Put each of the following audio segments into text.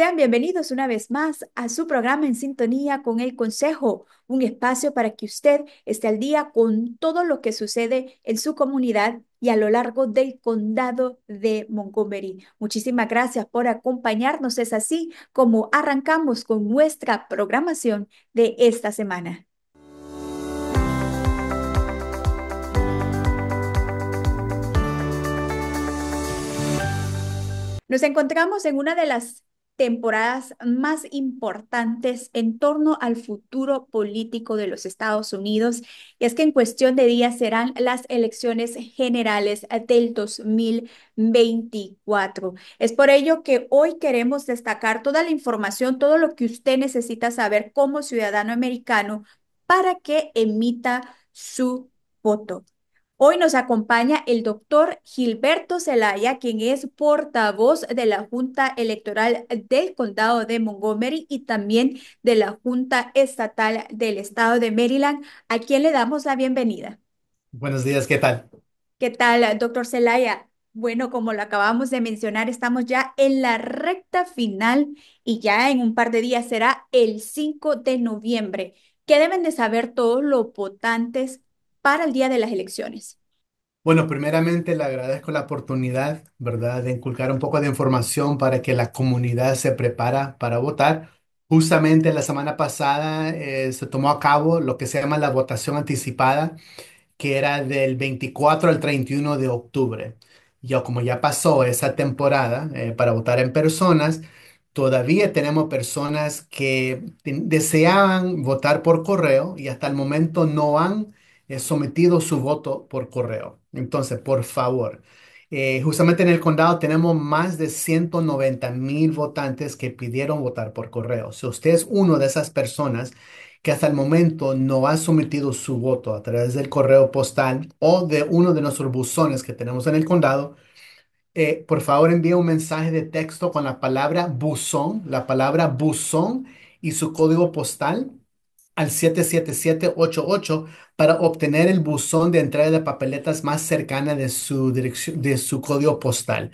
Sean bienvenidos una vez más a su programa en sintonía con el Consejo, un espacio para que usted esté al día con todo lo que sucede en su comunidad y a lo largo del condado de Montgomery. Muchísimas gracias por acompañarnos. Es así como arrancamos con nuestra programación de esta semana. Nos encontramos en una de las temporadas más importantes en torno al futuro político de los Estados Unidos. Y es que en cuestión de días serán las elecciones generales del 2024. Es por ello que hoy queremos destacar toda la información, todo lo que usted necesita saber como ciudadano americano para que emita su voto. Hoy nos acompaña el doctor Gilberto Zelaya, quien es portavoz de la Junta Electoral del Condado de Montgomery y también de la Junta Estatal del Estado de Maryland, a quien le damos la bienvenida. Buenos días, ¿qué tal? ¿Qué tal, doctor Zelaya? Bueno, como lo acabamos de mencionar, estamos ya en la recta final y ya en un par de días será el 5 de noviembre. ¿Qué deben de saber todos los votantes para el día de las elecciones? Bueno, primeramente le agradezco la oportunidad, ¿verdad?, de inculcar un poco de información para que la comunidad se prepara para votar. Justamente la semana pasada eh, se tomó a cabo lo que se llama la votación anticipada, que era del 24 al 31 de octubre. Ya como ya pasó esa temporada eh, para votar en personas, todavía tenemos personas que deseaban votar por correo y hasta el momento no han eh, sometido su voto por correo. Entonces, por favor. Eh, justamente en el condado tenemos más de 190 mil votantes que pidieron votar por correo. Si usted es uno de esas personas que hasta el momento no ha sometido su voto a través del correo postal o de uno de nuestros buzones que tenemos en el condado, eh, por favor envíe un mensaje de texto con la palabra buzón, la palabra buzón y su código postal al 77788 para obtener el buzón de entrada de papeletas más cercana de su, dirección, de su código postal.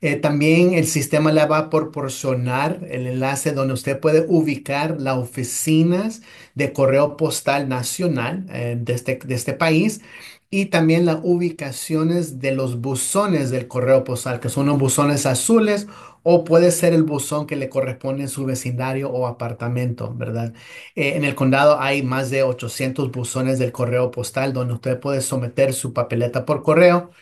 Eh, también el sistema le va a proporcionar el enlace donde usted puede ubicar las oficinas de correo postal nacional eh, de, este, de este país y también las ubicaciones de los buzones del correo postal, que son los buzones azules o puede ser el buzón que le corresponde en su vecindario o apartamento, ¿verdad? Eh, en el condado hay más de 800 buzones del correo postal donde usted puede someter su papeleta por correo.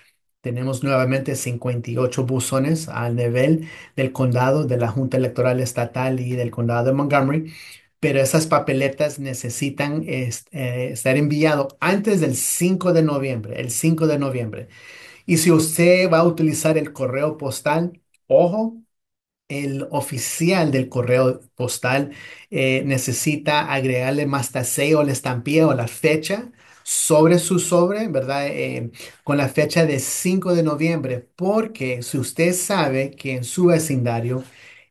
Tenemos nuevamente 58 buzones al nivel del condado, de la Junta Electoral Estatal y del condado de Montgomery, pero esas papeletas necesitan estar eh, enviado antes del 5 de noviembre, el 5 de noviembre. Y si usted va a utilizar el correo postal, ojo, el oficial del correo postal eh, necesita agregarle más taseo, la estampilla o la fecha sobre su sobre, ¿verdad? Eh, con la fecha de 5 de noviembre, porque si usted sabe que en su vecindario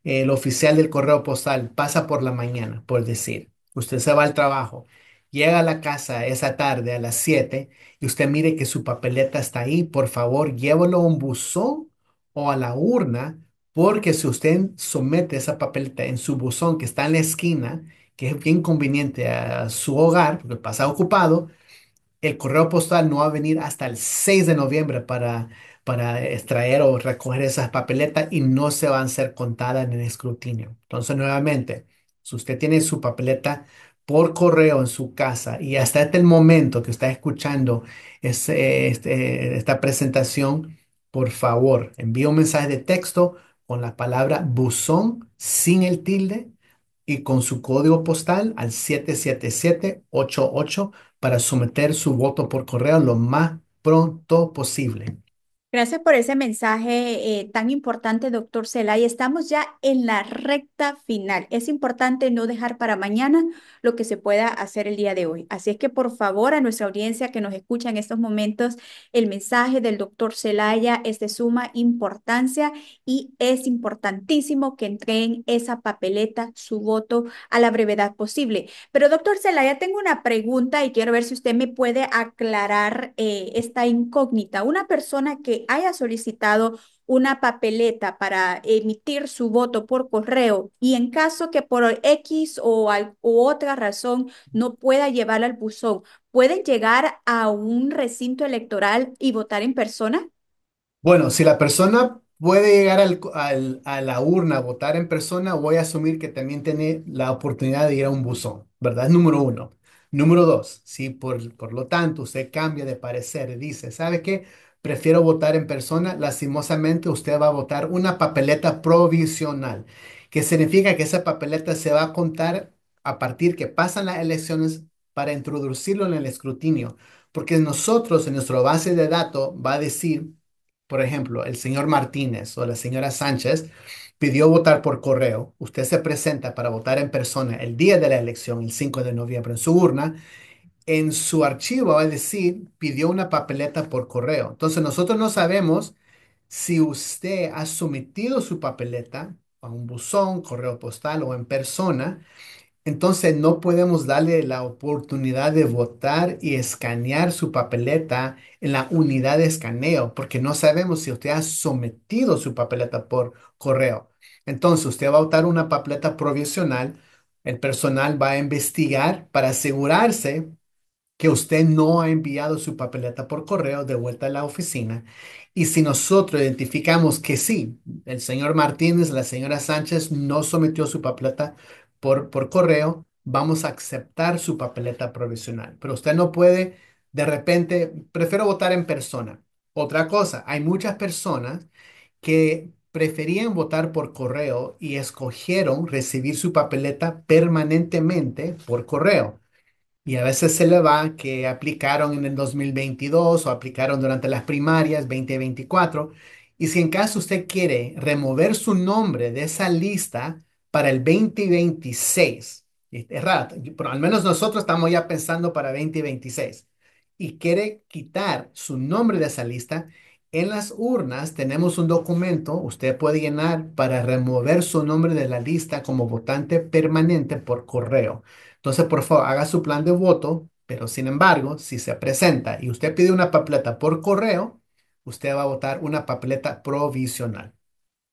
el oficial del correo postal pasa por la mañana, por decir, usted se va al trabajo, llega a la casa esa tarde a las 7 y usted mire que su papeleta está ahí, por favor, llévelo a un buzón o a la urna porque si usted somete esa papeleta en su buzón que está en la esquina, que es bien conveniente a su hogar, porque pasa ocupado, el correo postal no va a venir hasta el 6 de noviembre para, para extraer o recoger esas papeletas y no se van a ser contadas en el escrutinio. Entonces, nuevamente, si usted tiene su papeleta por correo en su casa y hasta este momento que está escuchando este, esta presentación, por favor, envíe un mensaje de texto con la palabra buzón sin el tilde y con su código postal al 77788 para someter su voto por correo lo más pronto posible. Gracias por ese mensaje eh, tan importante, doctor Celaya. estamos ya en la recta final. Es importante no dejar para mañana lo que se pueda hacer el día de hoy. Así es que, por favor, a nuestra audiencia que nos escucha en estos momentos, el mensaje del doctor Celaya es de suma importancia y es importantísimo que entreguen esa papeleta, su voto, a la brevedad posible. Pero, doctor Celaya, tengo una pregunta y quiero ver si usted me puede aclarar eh, esta incógnita. Una persona que haya solicitado una papeleta para emitir su voto por correo y en caso que por X o, otra razón no pueda llevarla al buzón, ¿pueden llegar a un recinto electoral y votar en persona? Bueno, si la persona puede llegar a la urna a votar en persona, voy a asumir que también tiene la oportunidad de ir a un buzón, ¿verdad? Número uno. Número dos, si por, por lo tanto usted cambia de parecer y dice, ¿sabe qué? prefiero votar en persona, lastimosamente usted va a votar una papeleta provisional, que significa que esa papeleta se va a contar a partir que pasan las elecciones para introducirlo en el escrutinio, porque nosotros en nuestra base de datos va a decir, por ejemplo, el señor Martínez o la señora Sánchez pidió votar por correo, usted se presenta para votar en persona el día de la elección, el 5 de noviembre en su urna, en su archivo, es decir, pidió una papeleta por correo. Entonces nosotros no sabemos si usted ha sometido su papeleta a un buzón, correo postal o en persona. Entonces no podemos darle la oportunidad de votar y escanear su papeleta en la unidad de escaneo, porque no sabemos si usted ha sometido su papeleta por correo. Entonces usted va a votar una papeleta provisional, el personal va a investigar para asegurarse que usted no ha enviado su papeleta por correo de vuelta a la oficina. Y si nosotros identificamos que sí, el señor Martínez, la señora Sánchez no sometió su papeleta por, por correo, vamos a aceptar su papeleta provisional. Pero usted no puede, de repente, prefiero votar en persona. Otra cosa, hay muchas personas que preferían votar por correo y escogieron recibir su papeleta permanentemente por correo. Y a veces se le va que aplicaron en el 2022 o aplicaron durante las primarias 2024. Y si en caso usted quiere remover su nombre de esa lista para el 2026, es raro, pero al menos nosotros estamos ya pensando para 2026 y quiere quitar su nombre de esa lista, en las urnas tenemos un documento, usted puede llenar para remover su nombre de la lista como votante permanente por correo. Entonces, por favor, haga su plan de voto, pero sin embargo, si se presenta y usted pide una papeleta por correo, usted va a votar una papeleta provisional.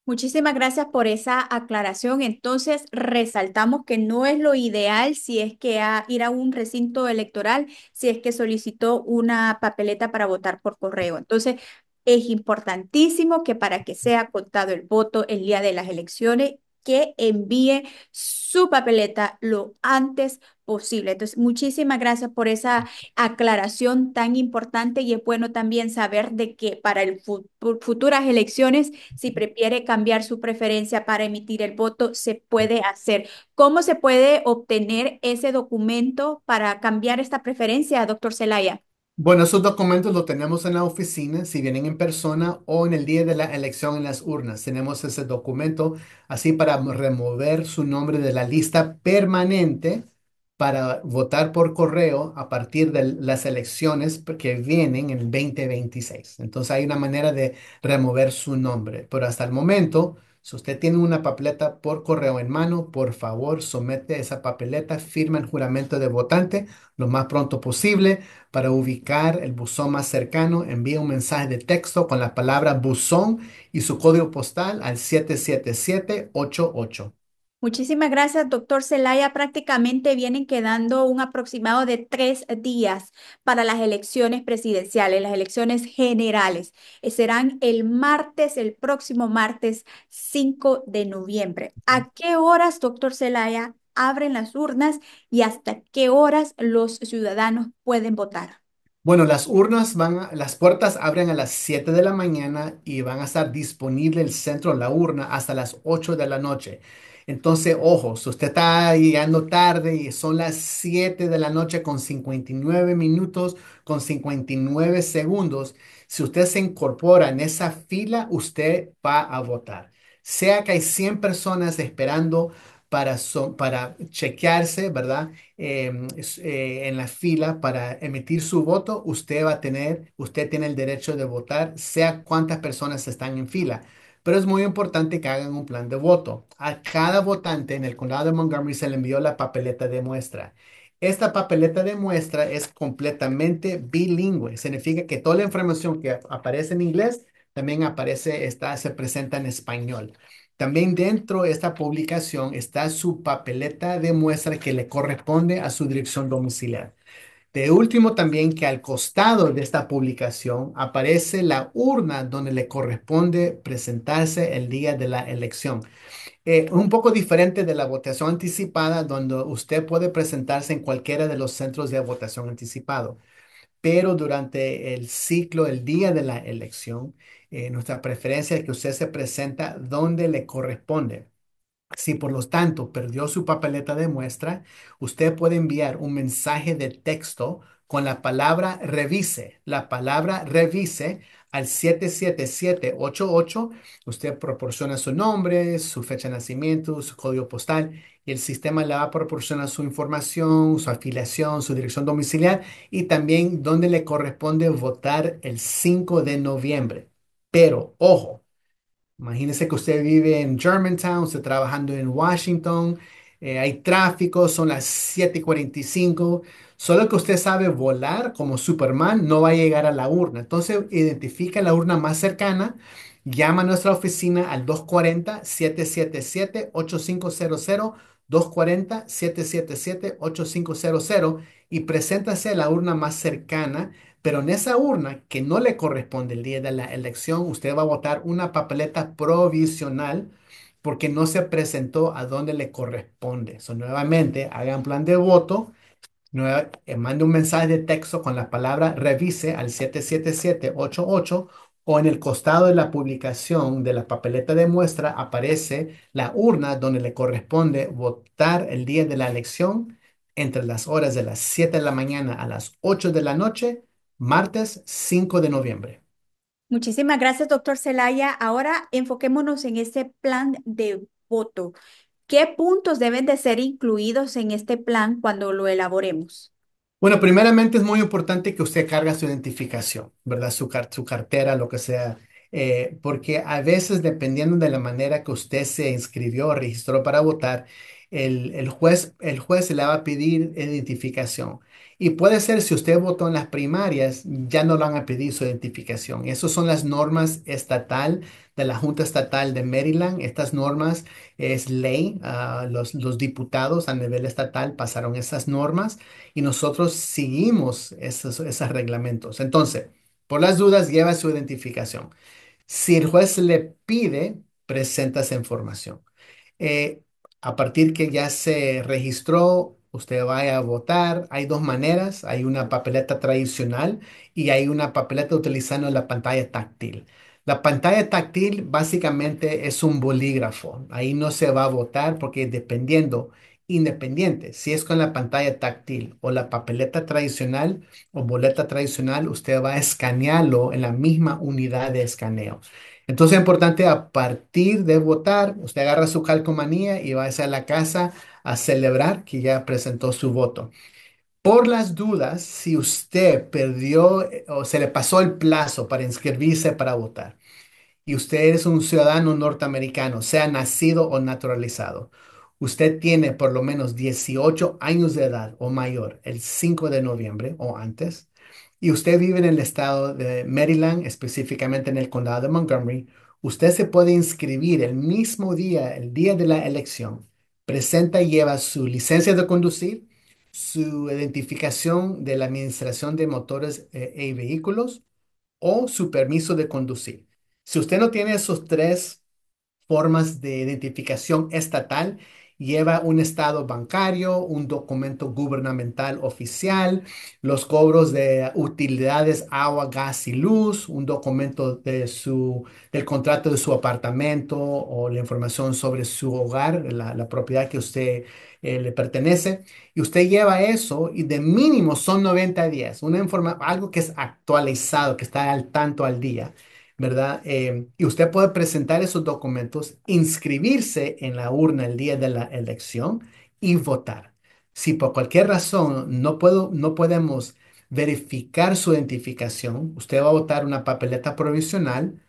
Muchísimas gracias por esa aclaración. Entonces, resaltamos que no es lo ideal si es que a ir a un recinto electoral, si es que solicitó una papeleta para votar por correo. Entonces, es importantísimo que para que sea contado el voto el día de las elecciones que envíe su papeleta lo antes posible. Entonces, muchísimas gracias por esa aclaración tan importante y es bueno también saber de que para el futuras elecciones, si prefiere cambiar su preferencia para emitir el voto, se puede hacer. ¿Cómo se puede obtener ese documento para cambiar esta preferencia, doctor Zelaya? Bueno, esos documentos los tenemos en la oficina, si vienen en persona o en el día de la elección en las urnas. Tenemos ese documento así para remover su nombre de la lista permanente para votar por correo a partir de las elecciones que vienen en el 2026. Entonces hay una manera de remover su nombre, pero hasta el momento si usted tiene una papeleta por correo en mano, por favor, somete esa papeleta, firma el juramento de votante lo más pronto posible para ubicar el buzón más cercano. envíe un mensaje de texto con la palabra buzón y su código postal al 77788. Muchísimas gracias, doctor Zelaya. Prácticamente vienen quedando un aproximado de tres días para las elecciones presidenciales, las elecciones generales. Eh, serán el martes, el próximo martes 5 de noviembre. ¿A mm. qué horas, doctor Zelaya, abren las urnas y hasta qué horas los ciudadanos pueden votar? Bueno, las urnas van, las puertas abren a las 7 de la mañana y van a estar disponible el centro, de la urna, hasta las 8 de la noche. Entonces, ojo, si usted está llegando tarde y son las 7 de la noche con 59 minutos, con 59 segundos, si usted se incorpora en esa fila, usted va a votar. Sea que hay 100 personas esperando para, chequearse, ¿verdad? Em, eh, en la fila para emitir su voto, usted va a tener, usted tiene el derecho de votar, sea cuántas personas están en fila. Pero es muy importante que hagan un plan de voto. A cada votante en el condado de Montgomery se le envió la papeleta de muestra. Esta papeleta de muestra es completamente bilingüe. Significa que toda la información que aparece en inglés también aparece, está, se presenta en español. También dentro de esta publicación está su papeleta de muestra que le corresponde a su dirección domiciliar. De último, también que al costado de esta publicación aparece la urna donde le corresponde presentarse el día de la elección. Eh, un poco diferente de la votación anticipada, donde usted puede presentarse en cualquiera de los centros de votación anticipado, pero durante el ciclo, el día de la elección, eh, nuestra preferencia es que usted se presenta donde le corresponde. Si por lo tanto perdió su papeleta de muestra, usted puede enviar un mensaje de texto con la palabra revise, la palabra revise al 77788. Usted proporciona su nombre, su fecha de nacimiento, su código postal y el sistema le va a proporcionar su información, su afiliación, su dirección domiciliar y también donde le corresponde votar el 5 de noviembre. Pero, ojo, imagínese que usted vive en Germantown, está trabajando en Washington, eh, hay tráfico, son las 7:45. Solo que usted sabe volar como Superman, no va a llegar a la urna. Entonces, identifica la urna más cercana. Llama a nuestra oficina al 240-777-8500, 240-777-8500 y preséntase a la urna más cercana pero en esa urna que no le corresponde el día de la elección, usted va a votar una papeleta provisional porque no se presentó a donde le corresponde. So, nuevamente, hagan plan de voto, nueva, eh, mande un mensaje de texto con la palabra revise al 77788 o en el costado de la publicación de la papeleta de muestra aparece la urna donde le corresponde votar el día de la elección entre las horas de las 7 de la mañana a las 8 de la noche martes 5 de noviembre. Muchísimas gracias, doctor Celaya. Ahora enfoquémonos en este plan de voto. ¿Qué puntos deben de ser incluidos en este plan cuando lo elaboremos? Bueno, primeramente es muy importante que usted cargue su identificación, ¿verdad? Su, cartera, lo que sea, eh, porque a veces, dependiendo de la manera que usted se inscribió o registró para votar, el, juez, el juez le va a pedir identificación. Y puede ser, si usted votó en las primarias, ya no le van a pedir su identificación. Esas son las normas estatal de la Junta Estatal de Maryland. Estas normas es ley. Ah, los, diputados a nivel estatal pasaron esas normas y nosotros seguimos esos, esos reglamentos. Entonces, por las dudas, lleva su identificación. Si el juez le pide, presenta esa información. Eh, a partir que ya se registró Usted va a votar. Hay dos maneras. Hay una papeleta tradicional y hay una papeleta utilizando la pantalla táctil. La pantalla táctil básicamente es un bolígrafo. Ahí no se va a votar porque dependiendo, independiente, si es con la pantalla táctil o la papeleta tradicional o boleta tradicional, usted va a escanearlo en la misma unidad de escaneo. Entonces es importante a partir de votar, usted agarra su calcomanía y va a la casa a celebrar que ya presentó su voto. Por las dudas, si usted perdió eh, o se le pasó el plazo para inscribirse para votar y usted es un ciudadano norteamericano, sea nacido o naturalizado, usted tiene por lo menos 18 años de edad o mayor el 5 de noviembre o antes y usted vive en el estado de Maryland, específicamente en el condado de Montgomery, usted se puede inscribir el mismo día, el día de la elección. Presenta y lleva su licencia de conducir, su identificación de la Administración de Motores eh, y Vehículos o su permiso de conducir. Si usted no tiene esos tres formas de identificación estatal, lleva un estado bancario, un documento gubernamental oficial, los cobros de utilidades, agua, gas y luz, un documento de del contrato de su apartamento o la información sobre su hogar, la, propiedad que usted eh, le pertenece. Y usted lleva eso y de mínimo son 90 días, una algo que es actualizado, que está al tanto al día. ¿verdad? Em, y usted puede presentar esos documentos, inscribirse en la urna el día de la elección y votar. Si por cualquier razón no, puedo, no podemos verificar su identificación, usted va a votar una papeleta provisional.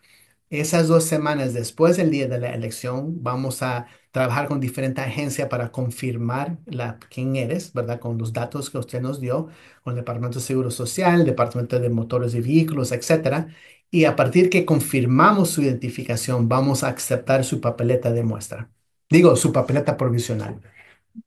Esas dos semanas después del día de la elección vamos a trabajar con diferentes agencias para confirmar la, quién eres, ¿verdad? Con los datos que usted nos dio, con el Departamento de Seguro Social, Departamento de Motores y Vehículos, etcétera. Y a partir que confirmamos su identificación, vamos a aceptar su papeleta de muestra. Digo, su papeleta provisional.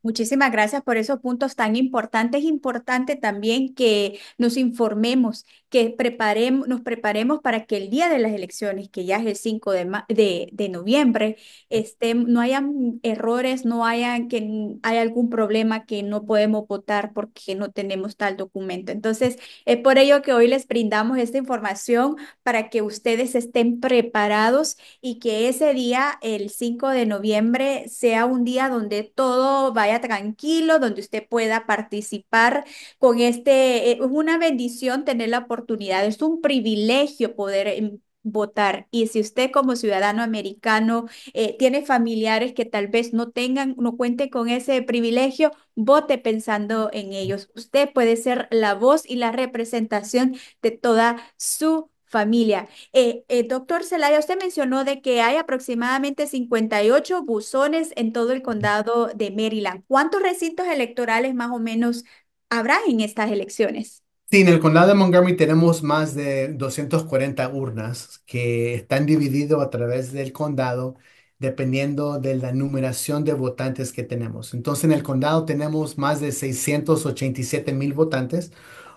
Muchísimas gracias por esos puntos tan importantes. Es importante también que nos informemos que preparemos, nos preparemos para que el día de las elecciones, que ya es el 5 de, de, noviembre, este, no haya errores, no haya que hay algún problema que no podemos votar porque no tenemos tal documento. Entonces, es por ello que hoy les brindamos esta información para que ustedes estén preparados y que ese día, el 5 de noviembre, sea un día donde todo vaya tranquilo, donde usted pueda participar con este, eh, es una bendición tener la oportunidad es un privilegio poder em, votar. Y si usted como ciudadano americano eh, tiene familiares que tal vez no tengan, no cuente con ese privilegio, vote pensando en ellos. Usted puede ser la voz y la representación de toda su familia. Eh, eh, doctor Zelaya, usted mencionó de que hay aproximadamente 58 buzones en todo el condado de Maryland. ¿Cuántos recintos electorales más o menos habrá en estas elecciones? Sí, en el condado de Montgomery tenemos más de 240 urnas que están divididas a través del condado dependiendo de la numeración de votantes que tenemos. Entonces, en el condado tenemos más de 687 mil votantes.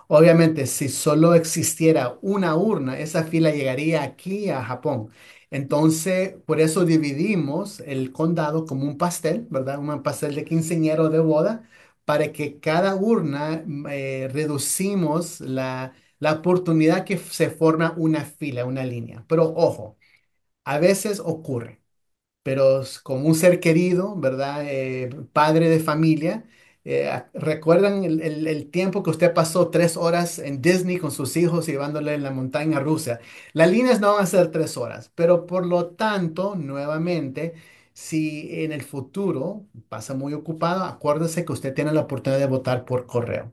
Obviamente, si solo existiera una urna, esa fila llegaría aquí a Japón. Entonces, por eso dividimos el condado como un pastel, ¿verdad? Un pastel de quinceañero de boda para que cada urna mm, eh, reducimos la, oportunidad que se forma una fila, una línea. Pero ojo, a veces ocurre, pero como un ser querido, ¿verdad? Eh, padre de familia. Eh, ¿Recuerdan el, tiempo que usted pasó tres horas en Disney con sus hijos llevándole en la montaña rusa? Las líneas no van a ser tres horas, pero por lo tanto, nuevamente, si en el futuro pasa muy ocupado, acuérdese que usted tiene la oportunidad de votar por correo.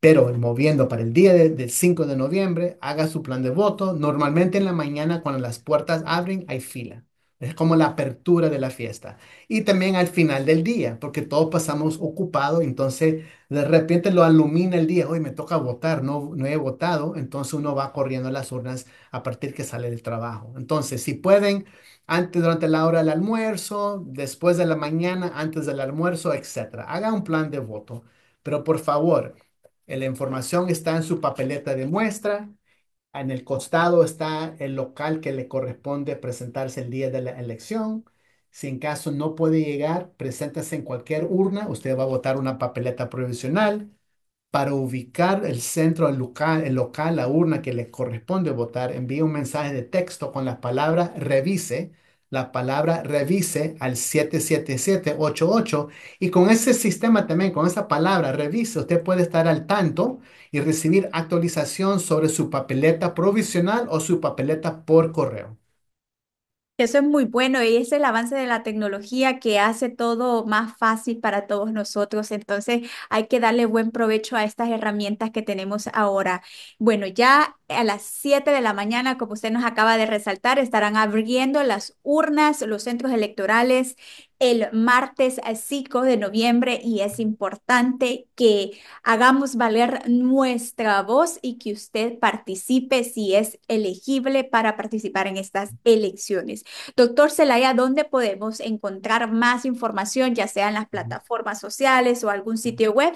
Pero moviendo para el día del 5 de noviembre, haga su plan de voto. Normalmente en la mañana, cuando las puertas abren, hay fila. Es como la apertura de la fiesta. Y también al final del día, porque todos pasamos ocupados, entonces de repente lo alumina el día, hoy me toca votar, no, no he votado, entonces uno va corriendo a las urnas a partir que sale del trabajo. Entonces, si pueden, antes, durante la hora del almuerzo, después de la mañana, antes del almuerzo, etc. Haga un plan de voto, pero por favor, eh, la información está en su papeleta de muestra. En el costado está el local que le corresponde presentarse el día de la elección. Si en caso no puede llegar, preséntese en cualquier urna. Usted va a votar una papeleta provisional para ubicar el centro, el local, la urna que le corresponde votar, envíe un mensaje de texto con la palabra revise, la palabra revise al 77788 y con ese sistema también, con esa palabra revise, usted puede estar al tanto y recibir actualización sobre su papeleta provisional o su papeleta por correo. Eso es muy bueno y es el avance de la tecnología que hace todo más fácil para todos nosotros. Entonces hay que darle buen provecho a estas herramientas que tenemos ahora. Bueno, ya a las 7 de la mañana, como usted nos acaba de resaltar, estarán abriendo las urnas, los centros electorales el martes 5 eh, de noviembre y es importante que hagamos valer nuestra voz y que usted participe si es elegible para participar en estas elecciones. Doctor Celaya, ¿dónde podemos encontrar más información, ya sea en las plataformas sociales o algún sitio web?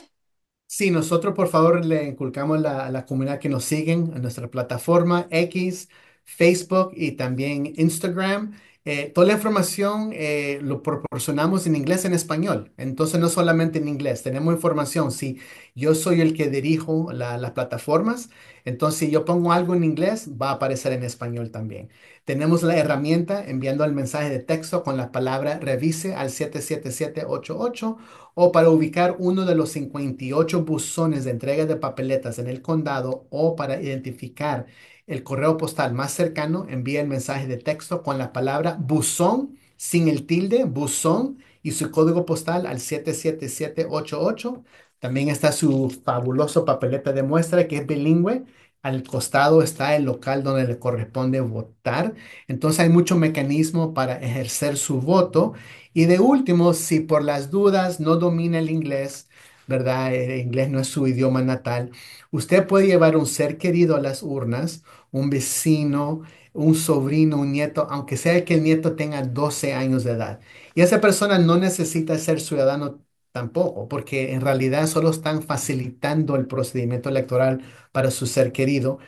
Sí, nosotros por favor le inculcamos a la comunidad que nos siguen en nuestra plataforma X, Facebook y también Instagram. Eh, toda la información eh, lo proporcionamos en inglés, en español. Entonces, no solamente en inglés, tenemos información. Si yo soy el que dirijo las plataformas, entonces si yo pongo algo en inglés, va a aparecer en español también. Tenemos la herramienta enviando el mensaje de texto con la palabra revise al 77788 o para ubicar uno de los 58 buzones de entrega de papeletas en el condado o para identificar el correo postal más cercano, envía el mensaje de texto con la palabra buzón sin el tilde, buzón y su código postal al 77788. También está su fabuloso papeleta de muestra que es bilingüe. Al costado está el local donde le corresponde votar. Entonces hay mucho mecanismo para ejercer su voto. Y de último, si por las dudas no domina el inglés, ¿verdad? El eh, inglés no es su idioma natal. Usted puede llevar un ser querido a las urnas, un vecino, un sobrino, un nieto, aunque sea que el nieto tenga 12 años de edad. Y esa persona no necesita ser ciudadano tampoco, porque en realidad solo están facilitando el procedimiento electoral para su ser querido.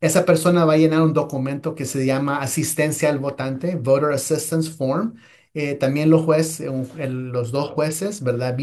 Esa persona va a llenar un documento que se llama Asistencia al Votante, Voter Assistance Form, eh, también los jueces, eh, los dos jueces, ¿verdad?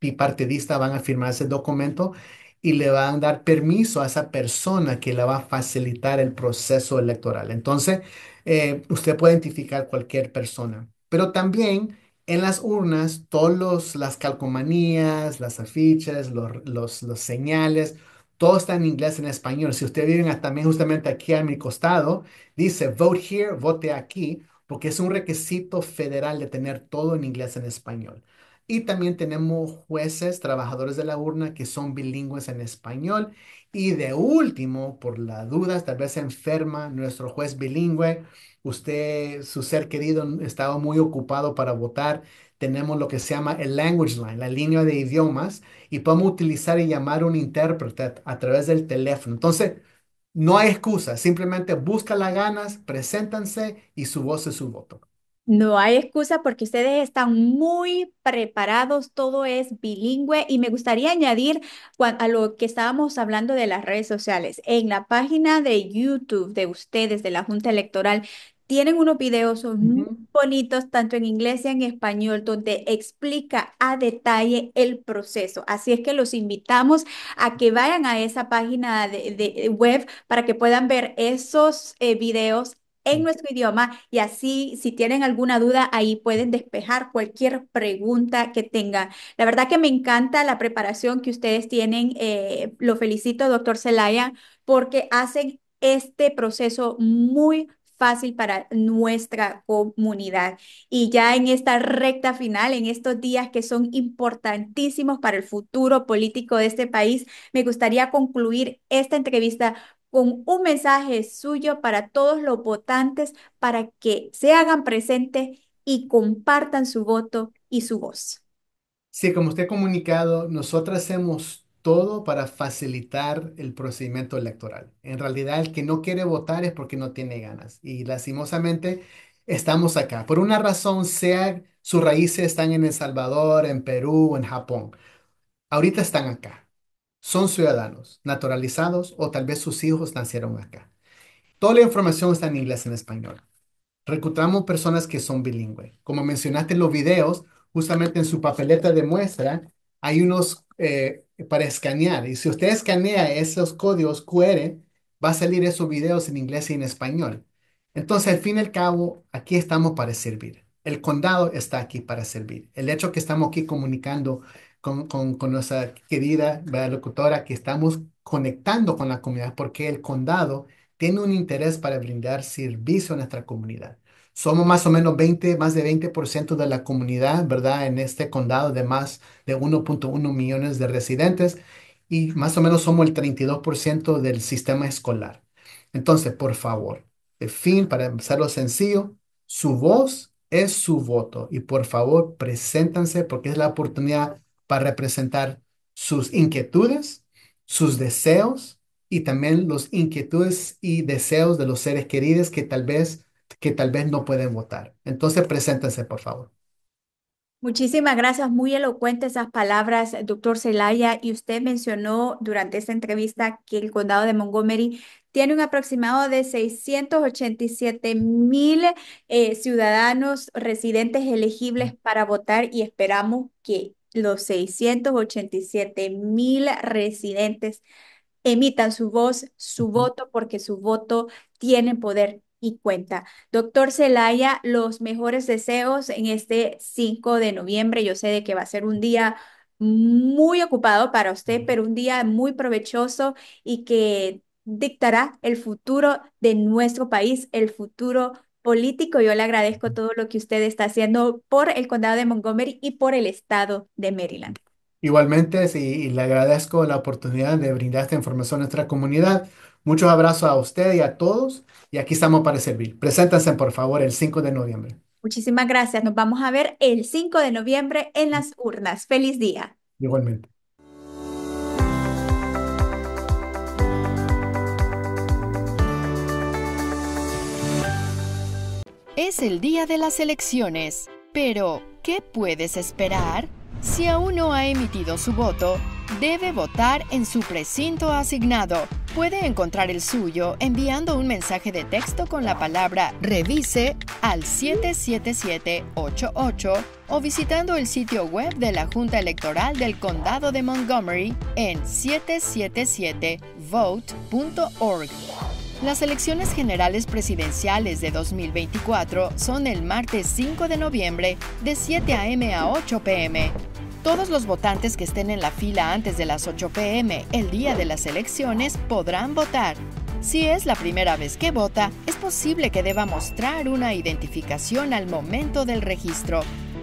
Bipartidista van a firmar ese documento y le van a dar permiso a esa persona que le va a facilitar el proceso electoral. Entonces, eh, usted puede identificar cualquier persona, pero también en las urnas, todas las calcomanías, las afiches, los, los, señales, todo está en inglés, en español. Si usted vive también justamente aquí a mi costado, dice vote here, vote aquí porque es un requisito federal de tener todo en inglés en español. Y también tenemos jueces, trabajadores de la urna que son bilingües en español. Y de último, por las dudas, tal vez se enferma nuestro juez bilingüe, usted, su ser querido, estaba muy ocupado para votar. Tenemos lo que se llama el language line, la línea de idiomas, y podemos utilizar y llamar a un intérprete a través del teléfono. Entonces, no hay excusa, simplemente busca las ganas, preséntanse y su voz es su voto. No hay excusa porque ustedes están muy preparados, todo es bilingüe y me gustaría añadir a lo que estábamos hablando de las redes sociales. En la página de YouTube de ustedes, de la Junta Electoral, tienen unos videos muy bonitos, tanto en inglés y en español, donde explica a detalle el proceso. Así es que los invitamos a que vayan a esa página de, eh, web para que puedan ver esos eh, videos en nuestro idioma y así si tienen alguna duda ahí pueden despejar cualquier pregunta que tengan. La verdad que me encanta la preparación que ustedes tienen. Eh, lo felicito, doctor Celaya, porque hacen este proceso muy fácil para nuestra comunidad. Y ya en esta recta final, en estos días que son importantísimos para el futuro político de este país, me gustaría concluir esta entrevista con un mensaje suyo para todos los votantes para que se hagan presentes y compartan su voto y su voz. Sí, como usted ha comunicado, nosotras hemos todo para facilitar el procedimiento electoral. En realidad, el que no quiere votar es porque no tiene ganas. Y lastimosamente, estamos acá. Por una razón, sea sus raíces están en El Salvador, en Perú, en Japón. Ahorita están acá. Son ciudadanos, naturalizados o tal vez sus hijos nacieron acá. Toda la información está en inglés y en español. Reclutamos personas que son bilingües. Como mencionaste en los videos, justamente en su papeleta de muestra, hay unos eh, para escanear. Y si usted escanea esos códigos QR, va a salir esos videos en inglés y en español. Entonces, al fin y al cabo, aquí estamos para servir. El condado está aquí para servir. El hecho que estamos aquí comunicando con, con, con nuestra querida locutora, que estamos conectando con la comunidad, porque el condado tiene un interés para brindar servicio a nuestra comunidad. Somos más o menos 20, más de 20% de la comunidad, ¿verdad? En este condado de más de 1.1 millones de residentes y más o menos somos el 32% del sistema escolar. Entonces, por favor, el fin, para lo sencillo, su voz es su voto y por favor, preséntanse porque es la oportunidad para representar sus inquietudes, sus deseos y también los inquietudes y deseos de los seres queridos que tal vez que tal vez no pueden votar. Entonces, preséntense, por favor. Muchísimas gracias, muy elocuentes esas palabras, doctor Celaya. Y usted mencionó durante esta entrevista que el condado de Montgomery tiene un aproximado de 687 mil eh, ciudadanos residentes elegibles para votar y esperamos que los 687 mil residentes emitan su voz, su voto, porque su voto tiene poder y cuenta. Doctor Celaya, los mejores deseos en este 5 de noviembre. Yo sé de que va a ser un día muy ocupado para usted, pero un día muy provechoso y que dictará el futuro de nuestro país, el futuro político. Yo le agradezco todo lo que usted está haciendo por el condado de Montgomery y por el estado de Maryland. Igualmente, sí, le agradezco la oportunidad de brindar esta información a nuestra comunidad. Muchos abrazos a usted y a todos y aquí estamos para servir. Preséntense, por favor, el 5 de noviembre. Muchísimas gracias. Nos vamos a ver el 5 de noviembre en las urnas. Feliz día. Igualmente. Es el día de las elecciones, pero ¿qué puedes esperar? Si aún no ha emitido su voto, debe votar en su precinto asignado. Puede encontrar el suyo enviando un mensaje de texto con la palabra Revise al 77788 o visitando el sitio web de la Junta Electoral del Condado de Montgomery en 777vote.org. Las elecciones generales presidenciales de 2024 son el martes 5 de noviembre de 7 a.m. a 8 p.m. Todos los votantes que estén en la fila antes de las 8 pm el día de las elecciones podrán votar. Si es la primera vez que vota, es posible que deba mostrar una identificación al momento del registro.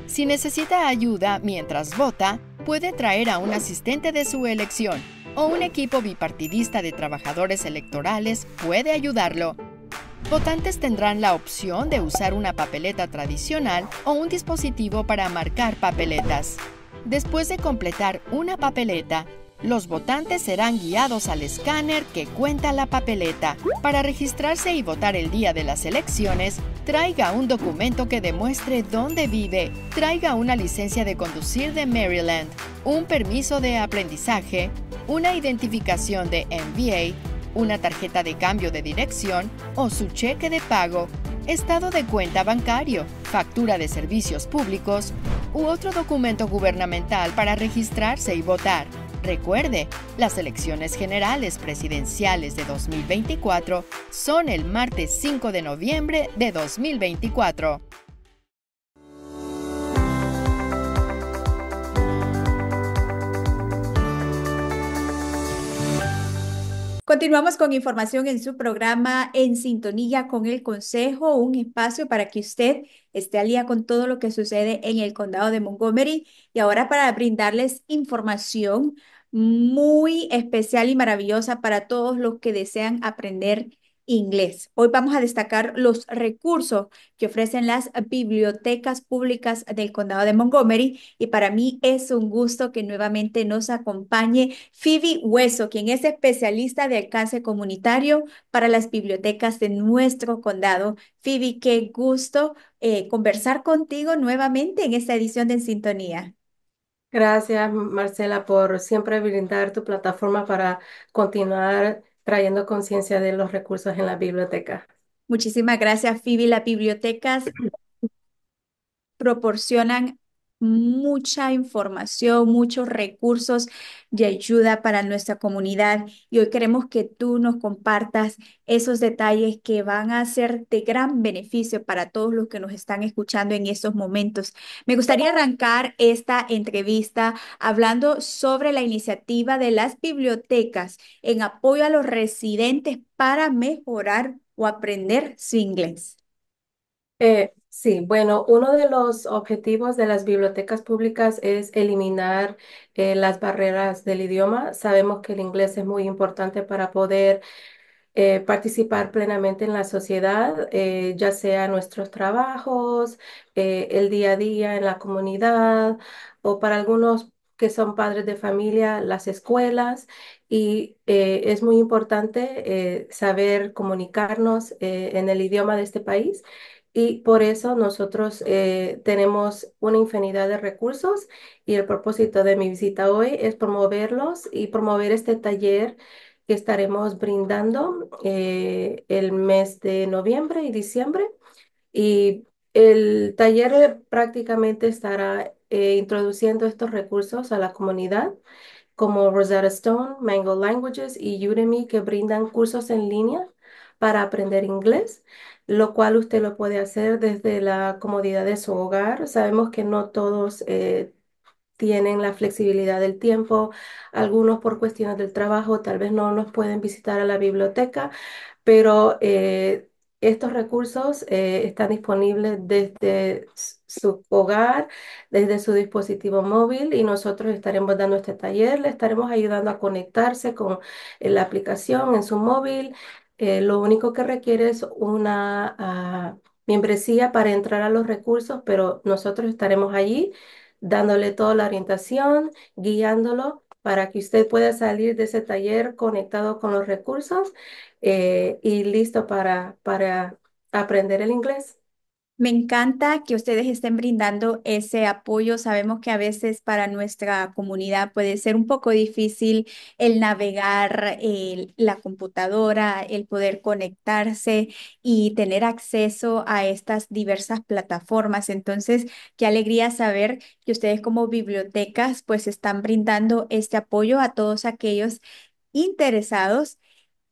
Si necesita ayuda mientras vota, puede traer a un asistente de su elección o un equipo bipartidista de trabajadores electorales puede ayudarlo. Votantes tendrán la opción de usar una papeleta tradicional o un dispositivo para marcar papeletas. Después de completar una papeleta, los votantes serán guiados al escáner que cuenta la papeleta. Para registrarse y votar el día de las elecciones, traiga un documento que demuestre dónde vive, traiga una licencia de conducir de Maryland, un permiso de aprendizaje, una identificación de MBA, una tarjeta de cambio de dirección o su cheque de pago, estado de cuenta bancario factura de servicios públicos u otro documento gubernamental para registrarse y votar. Recuerde, las elecciones generales presidenciales de 2024 son el martes 5 de noviembre de 2024. Continuamos con información en su programa En Sintonía con el Consejo, un espacio para que usted esté al día con todo lo que sucede en el condado de Montgomery y ahora para brindarles información muy especial y maravillosa para todos los que desean aprender Hoy vamos a destacar los recursos que ofrecen las bibliotecas públicas del condado de Montgomery y para mí es un gusto que nuevamente nos acompañe Phoebe Hueso, quien es especialista de alcance comunitario para las bibliotecas de nuestro condado. Phoebe, qué gusto eh, conversar contigo nuevamente en esta edición de En Sintonía. Gracias, Marcela, por siempre brindar tu plataforma para continuar trayendo conciencia de los recursos en la biblioteca. Muchísimas gracias, Phoebe. Las bibliotecas proporcionan mucha información, muchos recursos de ayuda para nuestra comunidad y hoy queremos que tú nos compartas esos detalles que van a ser de gran beneficio para todos los que nos están escuchando en estos momentos. Me gustaría arrancar esta entrevista hablando sobre la iniciativa de las bibliotecas en apoyo a los residentes para mejorar o aprender su inglés. Eh, Sí, bueno, uno de los objetivos de las bibliotecas públicas es eliminar eh, las barreras del idioma. Sabemos que el inglés es muy importante para poder eh, participar plenamente en la sociedad, eh, ya sea nuestros trabajos, el día a día en la comunidad o para algunos que son padres de familia, las escuelas. Y es muy importante saber comunicarnos en el idioma de este país. Y por eso nosotros eh, tenemos una infinidad de recursos y el propósito de mi visita hoy es promoverlos y promover este taller que estaremos brindando eh, el mes de noviembre y diciembre. Y el taller prácticamente estará eh, introduciendo estos recursos a la comunidad como Rosetta Stone, Mango Languages y Udemy que brindan cursos en línea para aprender inglés lo cual usted lo puede hacer desde la comodidad de su hogar. Sabemos que no todos eh, tienen la flexibilidad del tiempo, algunos por cuestiones del trabajo tal vez no nos pueden visitar a la biblioteca, pero eh, estos recursos eh, están disponibles desde su hogar, desde su dispositivo móvil y nosotros estaremos dando este taller, le estaremos ayudando a conectarse con la aplicación en su móvil, eh, lo único que requiere es una ah, membresía para entrar a los recursos, pero nosotros estaremos allí dándole toda la orientación, guiándolo para que usted pueda salir de ese taller conectado con los recursos eh, y listo para, para aprender el inglés. Me encanta que ustedes estén brindando ese apoyo. Sabemos que a veces para nuestra comunidad puede ser un poco difícil el navegar la computadora, el poder conectarse y tener acceso a estas diversas plataformas. Entonces, qué alegría saber que ustedes como bibliotecas pues están brindando este apoyo a todos aquellos interesados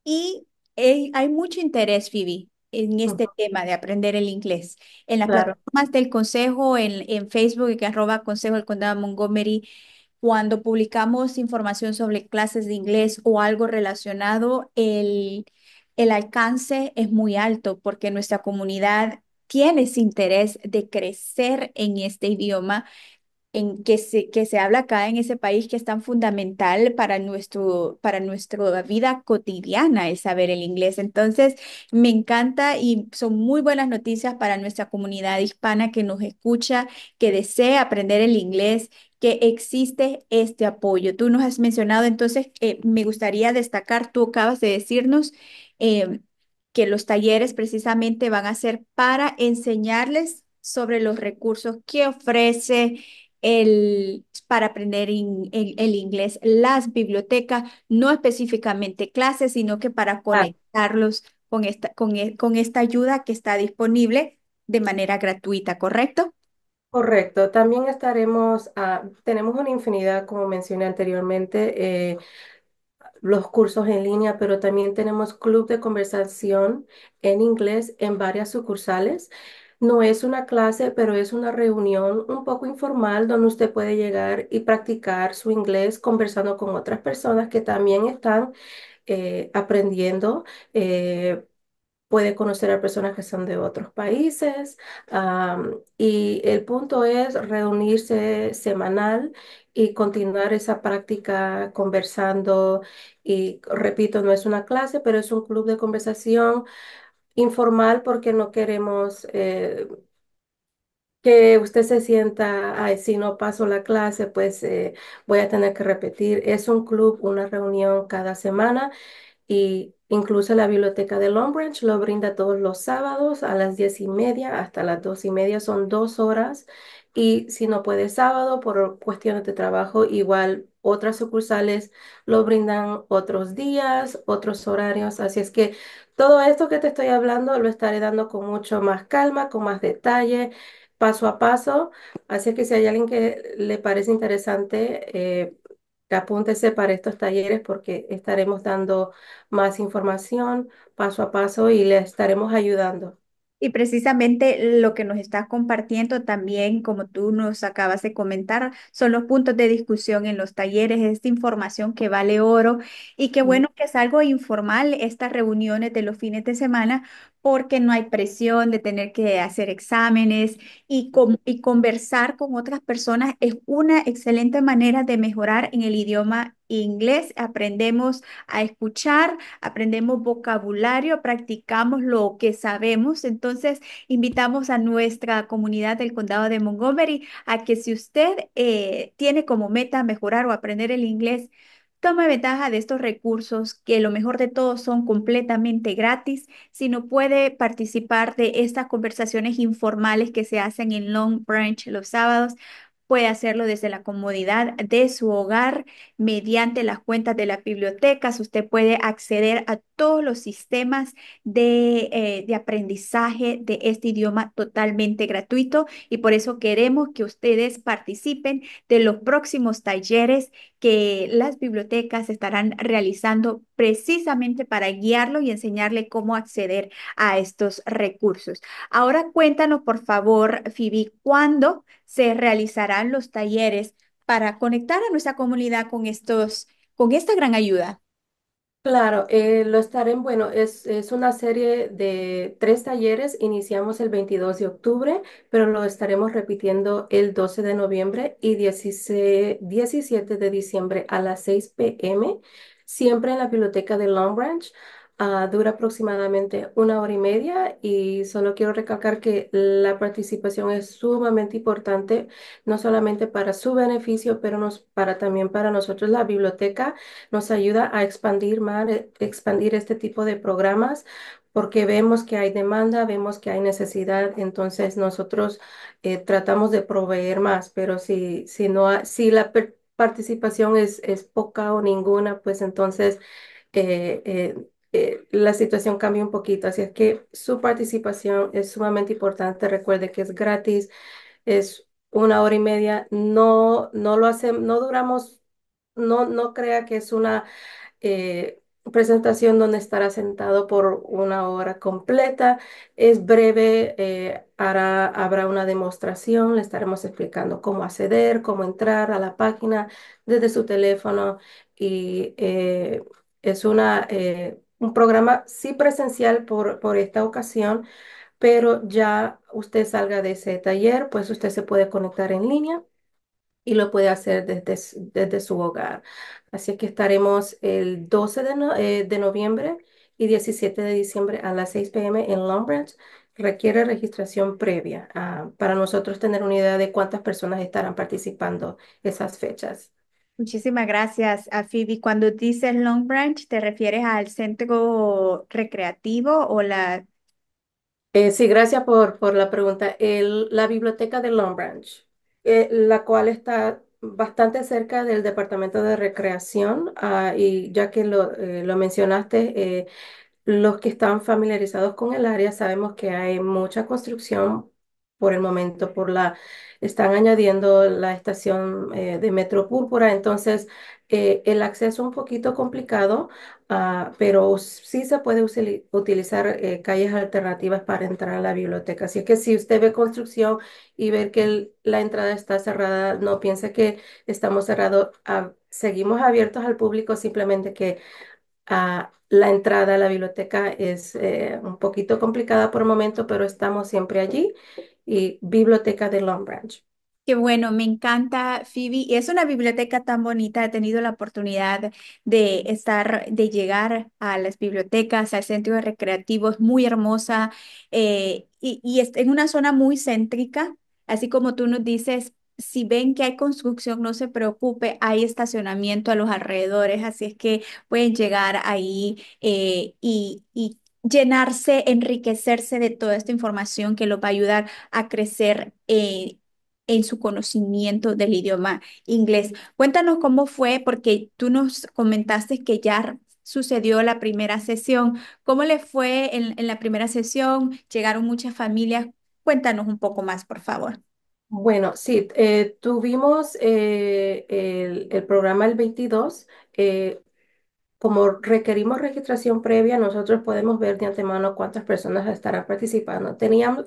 y eh, hay mucho interés, Phoebe en este tema de aprender el inglés. En las plataformas del Consejo, en, en Facebook, que arroba Consejo del Condado de Montgomery, cuando publicamos información sobre clases de inglés o algo relacionado, el, el alcance es muy alto porque nuestra comunidad tiene interés de crecer en este idioma que, se, que se habla acá en ese país que es tan fundamental para, nuestro, para nuestra vida cotidiana, el saber el inglés. Entonces, me encanta y son muy buenas noticias para nuestra comunidad hispana que nos escucha, que desea aprender el inglés que existe este apoyo. Tú nos has mencionado, entonces, eh, me gustaría destacar, tú acabas de decirnos eh, que los talleres precisamente van a ser para enseñarles sobre los recursos que ofrece el, para aprender el, inglés, las bibliotecas, no específicamente clases, sino que para ah. conectarlos con esta, con, e, con esta ayuda que está disponible de manera gratuita, ¿correcto? Correcto, también estaremos, ah, tenemos una infinidad, como mencioné anteriormente, eh, los cursos en línea, pero también tenemos club de conversación en inglés en varias sucursales. No es una clase, pero es una reunión un poco informal donde usted puede llegar y practicar su inglés conversando con otras personas que también están eh, aprendiendo. Eh, puede conocer a personas que son de otros países y el punto es reunirse semanal y continuar esa práctica conversando y repito, no es una clase, pero es un club de conversación informal porque no queremos eh, que usted se sienta, ay, si no paso la clase, pues eh, voy a tener que repetir. Es un club, una reunión cada semana y incluso la biblioteca de Long Branch lo brinda todos los sábados a las diez y media hasta las dos y media, son dos horas. Y si no puede sábado por cuestiones de trabajo, igual otras sucursales lo brindan otros días, otros horarios. Así es que todo esto que te estoy hablando lo estaré dando con mucho más calma, con más detalle, paso a paso. Así que si hay alguien que le parece interesante, eh, apúntese para estos talleres porque estaremos dando más información paso a paso y le estaremos ayudando. Y precisamente lo que nos estás compartiendo también, como tú nos acabas de comentar, son los puntos de discusión en los talleres, esta información que vale oro y qué bueno que es algo informal, estas reuniones de los fines de semana, porque no hay presión de tener que hacer exámenes y, conversar con otras personas es una excelente manera de mejorar en el idioma inglés. Aprendemos a escuchar, aprendemos vocabulario, practicamos lo que sabemos. Entonces, invitamos a nuestra comunidad del condado de Montgomery a que si usted eh, tiene como meta mejorar o aprender el inglés, Toma ventaja de estos recursos que lo mejor de todos son completamente gratis, si no puede participar de estas conversaciones informales que se hacen en Long Branch los sábados, puede hacerlo desde la comodidad de su hogar mediante las cuentas de las bibliotecas. Usted puede acceder a todos los sistemas de, eh, de, aprendizaje de este idioma totalmente gratuito y por eso queremos que ustedes participen de los próximos talleres que las bibliotecas estarán realizando precisamente para guiarlo y enseñarle cómo acceder a estos recursos. Ahora cuéntanos, por favor, Fibi, cuándo se realizarán los talleres para conectar a nuestra comunidad con estos, con esta gran ayuda. Claro, eh, lo estaré, bueno, es, una serie de tres talleres, iniciamos el 22 de octubre, pero lo estaremos repitiendo el 12 de noviembre y 17 de diciembre a las 6 p.m., siempre en la biblioteca de Long Branch. Ah, dura aproximadamente una hora y media y solo quiero recalcar que la participación es sumamente importante, no solamente para su beneficio, pero nos, para, también para nosotros la biblioteca nos ayuda a expandir más, eh, expandir este tipo de programas porque vemos que hay demanda, vemos que hay necesidad, entonces nosotros eh, tratamos de proveer más, pero si, si, no, si la participación es, es, poca o ninguna, pues entonces... eh, eh eh, la situación cambia un poquito. Así es que su participación es sumamente importante. Recuerde que es gratis, es una hora y media. No, no lo hacemos, no duramos, no, no crea que es una eh, presentación donde estará sentado por una hora completa. Es breve, eh, habrá una demostración, le estaremos explicando cómo acceder, cómo entrar a la página desde su teléfono y es una un programa sí presencial por, esta ocasión, pero ya usted salga de ese taller, pues usted se puede conectar en línea y lo puede hacer desde, desde su hogar. Así que estaremos el 12 eh, de, noviembre y 17 de diciembre a las 6 pm en Long Branch. Requiere registración previa ah, para nosotros tener una idea de cuántas personas estarán participando esas fechas. Muchísimas gracias, a Phoebe. Cuando dices Long Branch, ¿te refieres al centro recreativo o la... Eh, sí, gracias por, por la pregunta. la biblioteca de Long Branch, eh, la cual está bastante cerca del departamento de recreación, ah, y ya que lo, eh, lo mencionaste, los que están familiarizados con el área sabemos que hay mucha construcción por el momento por la están añadiendo la estación eh, de Metro Púrpura, entonces eh, el acceso un poquito complicado, ah, pero sí se puede utilizar eh, calles alternativas para entrar a la biblioteca. Así que si usted ve construcción y ver que la entrada está cerrada, no piense que estamos cerrados, ah, seguimos abiertos al público, simplemente que Ah, la entrada a la biblioteca es eh, un poquito complicada por el momento, pero estamos siempre allí. Y Biblioteca de Long Branch. Qué bueno, me encanta Phoebe es una biblioteca tan bonita. He tenido la oportunidad de estar, de llegar a las bibliotecas, al centro recreativo, es muy hermosa eh, y, y es en una zona muy céntrica. Así como tú nos dices, si ven que hay construcción, no se preocupe, hay estacionamiento a los alrededores, así es que pueden llegar ahí eh, y, llenarse, enriquecerse de toda esta información que los va a ayudar a crecer. Eh, en su conocimiento del idioma inglés. Cuéntanos cómo fue, porque tú nos comentaste que ya sucedió la primera sesión. ¿Cómo le fue en la primera sesión? ¿Llegaron muchas familias? Cuéntanos un poco más, por favor. Bueno, sí, eh, tuvimos eh, el, programa el 22. Eh, como requerimos registración previa, nosotros podemos ver de antemano cuántas personas estarán participando. Teníamos,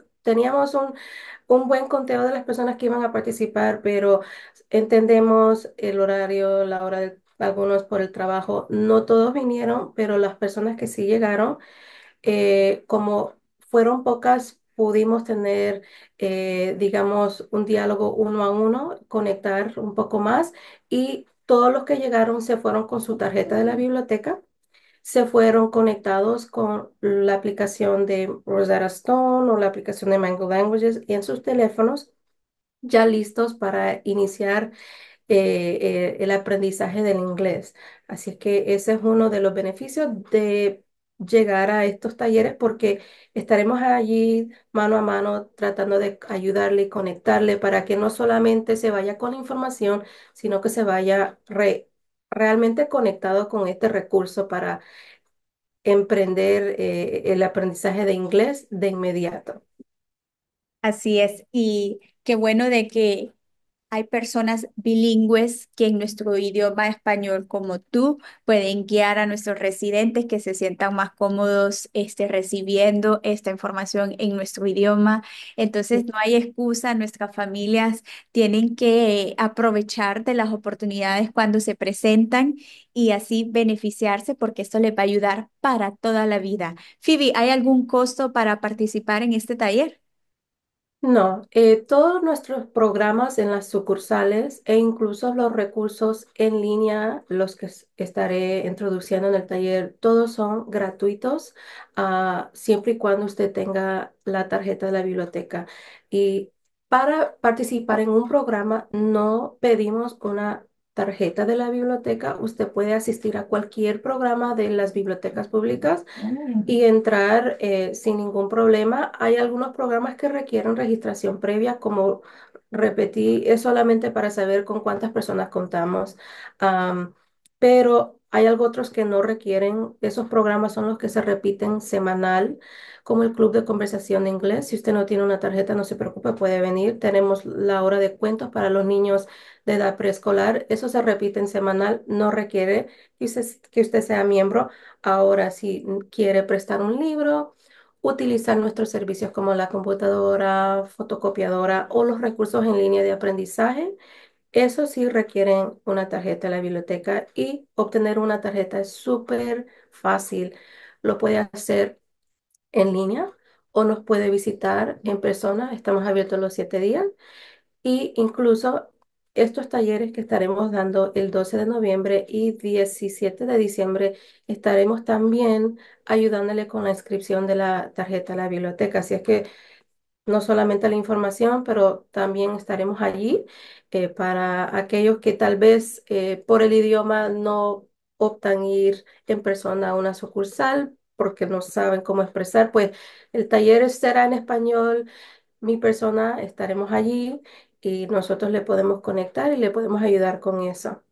un, buen conteo de las personas que iban a participar, pero entendemos el horario, la hora de algunos por el trabajo. No todos vinieron, pero las personas que sí llegaron, como fueron pocas pudimos tener, eh, digamos, un diálogo uno a uno, conectar un poco más y todos los que llegaron se fueron con su tarjeta de la biblioteca, se fueron conectados con la aplicación de Rosetta Stone o la aplicación de Mango Languages y en sus teléfonos ya listos para iniciar eh, eh, el aprendizaje del inglés. Así es que ese es uno de los beneficios de llegar a estos talleres porque estaremos allí mano a mano tratando de ayudarle y conectarle para que no solamente se vaya con información, sino que se vaya realmente conectado con este recurso para emprender eh, el aprendizaje de inglés de inmediato. Así es, y qué bueno de que hay personas bilingües que en nuestro idioma español como tú pueden guiar a nuestros residentes que se sientan más cómodos este, recibiendo esta información en nuestro idioma. Entonces no hay excusa, nuestras familias tienen que aprovechar de las oportunidades cuando se presentan y así beneficiarse porque esto les va a ayudar para toda la vida. Phoebe, ¿hay algún costo para participar en este taller? No, eh, todos nuestros programas en las sucursales e incluso los recursos en línea, los que estaré introduciendo en el taller, todos son gratuitos, ah, siempre y cuando usted tenga la tarjeta de la biblioteca. Y para participar en un programa no pedimos una tarjeta de la biblioteca, usted puede asistir a cualquier programa de las bibliotecas públicas mm. y entrar eh, sin ningún problema. Hay algunos programas que requieren registración previa, como repetí, es solamente para saber con cuántas personas contamos. pero hay algo otros que no requieren, esos programas son los que se repiten semanal, como el Club de Conversación de Inglés. Si usted no tiene una tarjeta, no se preocupe, puede venir. Tenemos la hora de cuentos para los niños de edad preescolar. Eso se repite en semanal, no requiere que usted, que usted sea miembro. Ahora, si quiere prestar un libro, utilizar nuestros servicios como la computadora, fotocopiadora o los recursos en línea de aprendizaje, eso sí requieren una tarjeta de la biblioteca y obtener una tarjeta es súper fácil. Lo puede hacer en línea o nos puede visitar en persona. Estamos abiertos los siete días y incluso estos talleres que estaremos dando el 12 de noviembre y 17 de diciembre estaremos también ayudándole con la inscripción de la tarjeta a la biblioteca. Así es que no solamente la información, pero también estaremos allí eh, para aquellos que tal vez eh, por el idioma no optan ir en persona a una sucursal porque no saben cómo expresar, pues el taller será en español, mi persona estaremos allí y nosotros le podemos conectar y le podemos ayudar con eso.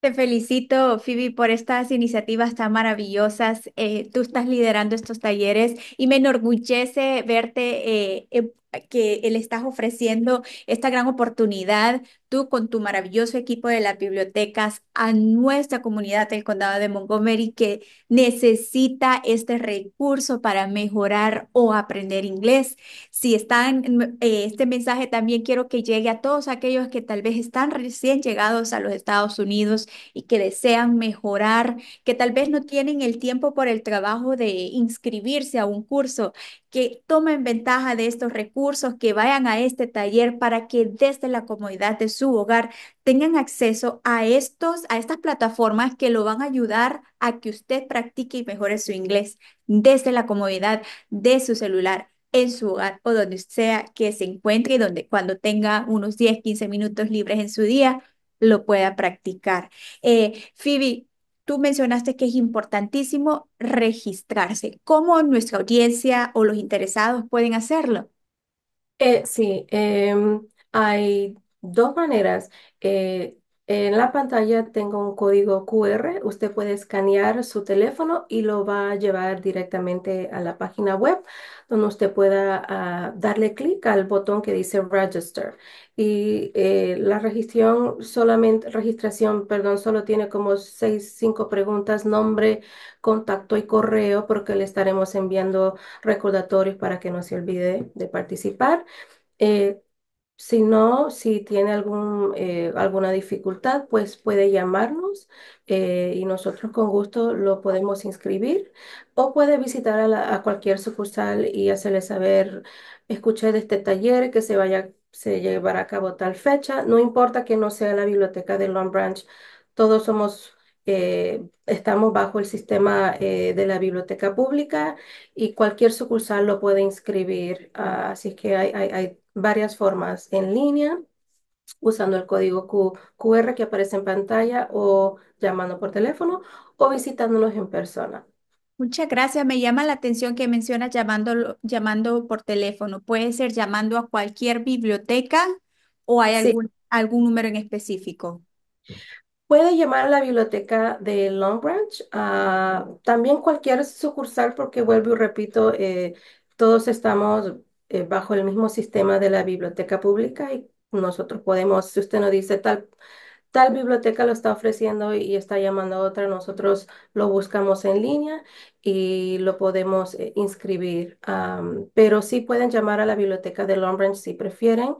Te felicito, Phoebe, por estas iniciativas tan maravillosas. Eh, tú estás liderando estos talleres y me enorgullece verte eh, que le estás ofreciendo esta gran oportunidad, tú con tu maravilloso equipo de las bibliotecas, a nuestra comunidad del condado de Montgomery que necesita este recurso para mejorar o aprender inglés. Si están, mm, eh, este mensaje también quiero que llegue a todos aquellos que tal vez están recién llegados a los Estados Unidos y que desean mejorar, que tal vez no tienen el tiempo por el trabajo de inscribirse a un curso, que tomen ventaja de estos recursos, que vayan a este taller para que desde la comodidad de su hogar tengan acceso a estos, a estas plataformas que lo van a ayudar a que usted practique y mejore su inglés desde la comodidad de su celular en su hogar o donde sea que se encuentre y donde cuando tenga unos 10, 15 minutos libres en su día, lo pueda practicar. Eh, Phoebe, tú mencionaste que es importantísimo registrarse. ¿Cómo nuestra audiencia o los interesados pueden hacerlo? Eh, sí, em, hay dos maneras. Eh, en la pantalla tengo un código QR, usted puede escanear su teléfono y lo va a llevar directamente a la página web donde usted pueda ah, darle clic al botón que dice Register. Y eh, la registración solamente, registración, perdón, solo tiene como seis, cinco preguntas, nombre, contacto y correo, porque le estaremos enviando recordatorios para que no se olvide de participar. Eh, si no, si tiene algún, eh, alguna dificultad, pues puede llamarnos eh, y nosotros con gusto lo podemos inscribir o puede visitar a, cualquier sucursal y hacerle saber, escuché de este taller que se vaya, se llevará a cabo tal fecha. No importa que no sea la biblioteca de Long Branch, todos somos, eh, estamos bajo el sistema de la biblioteca pública y cualquier sucursal lo puede inscribir. así ah, que hay, hay varias formas en línea, usando el código QR que aparece en pantalla o llamando por teléfono o visitándonos en persona. Muchas gracias. Me llama la atención que mencionas llamando, llamando por teléfono. ¿Puede ser llamando a cualquier biblioteca o hay algún, algún número en específico? Puede llamar a la biblioteca de Long Branch, ah, también cualquier sucursal, porque vuelvo y repito, eh, todos estamos eh, bajo el mismo sistema de la biblioteca pública y nosotros podemos, si usted nos dice tal, tal biblioteca lo está ofreciendo y está llamando a otra, nosotros lo buscamos en línea y lo podemos eh, inscribir. pero sí pueden llamar a la biblioteca de Long Branch si prefieren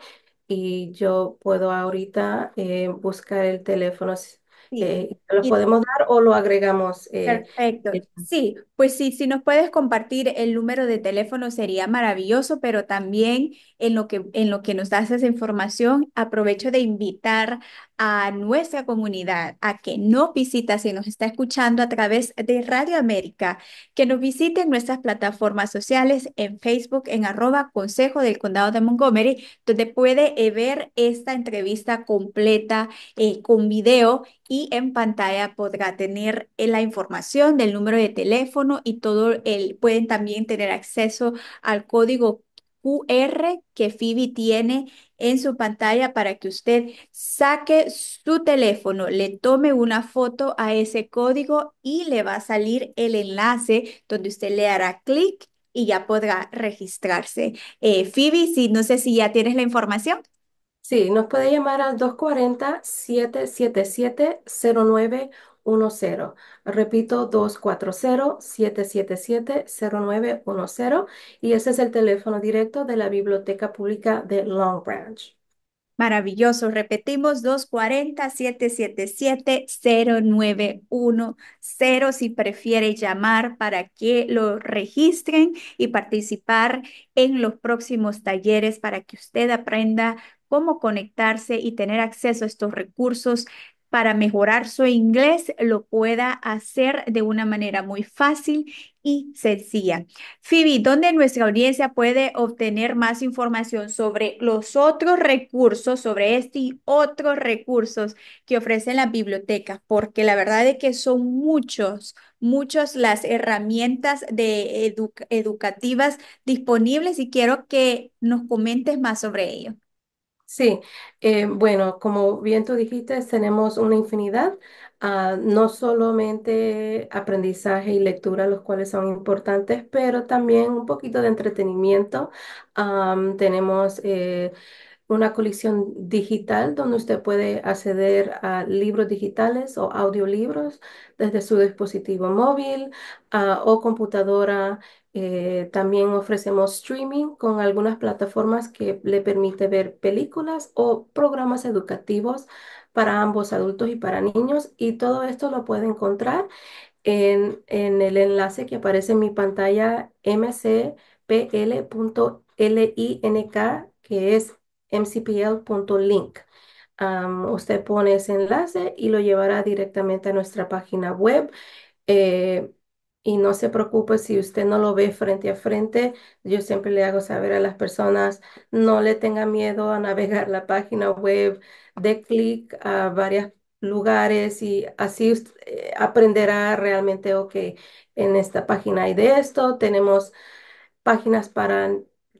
y yo puedo ahorita eh, buscar el teléfono eh, lo podemos dar o lo agregamos. Eh, perfecto. Sí, pues sí, si nos puedes compartir el número de teléfono sería maravilloso, pero también en lo que, en lo que nos das esa información, aprovecho de invitar a nuestra comunidad, a que no visita, si nos está escuchando a través de Radio América, que nos visite en nuestras plataformas sociales, en Facebook, en arroba Consejo del Condado de Montgomery, donde puede eh, ver esta entrevista completa eh, con video y en pantalla podrá tener eh, la información del número de teléfono y todo el, pueden también tener acceso al código que Phoebe tiene en su pantalla para que usted saque su teléfono, le tome una foto a ese código y le va a salir el enlace donde usted le hará clic y ya podrá registrarse. Eh, Phoebe, no sé si ya tienes la información. Sí, nos puede llamar al 240-777-09 1 Repito, 240-777-0910 y ese es el teléfono directo de la Biblioteca Pública de Long Branch. Maravilloso, repetimos 240-777-0910 si prefiere llamar para que lo registren y participar en los próximos talleres para que usted aprenda cómo conectarse y tener acceso a estos recursos para mejorar su inglés lo pueda hacer de una manera muy fácil y sencilla. Phoebe, ¿dónde nuestra audiencia puede obtener más información sobre los otros recursos, sobre este y otros recursos que ofrecen las bibliotecas? Porque la verdad es que son muchos, muchas las herramientas educativas disponibles y quiero que nos comentes más sobre ello. Sí, eh, bueno, como bien tú dijiste, tenemos una infinidad, ah, no solamente aprendizaje y lectura, los cuales son importantes, pero también un poquito de entretenimiento. tenemos eh, una colección digital donde usted puede acceder a libros digitales o audiolibros desde su dispositivo móvil ah, o computadora. Eh, también ofrecemos streaming con algunas plataformas que le permite ver películas o programas educativos para ambos adultos y para niños. Y todo esto lo puede encontrar en, en el enlace que aparece en mi pantalla mcpl.link, que es mcpl.link. usted pone ese enlace y lo llevará directamente a nuestra página web. Eh, y no se preocupe si usted no lo ve frente a frente. Yo siempre le hago saber a las personas, no le tenga miedo a navegar la página web, de clic a varios lugares y así eh, aprenderá realmente, ok, en esta página hay de esto, tenemos páginas para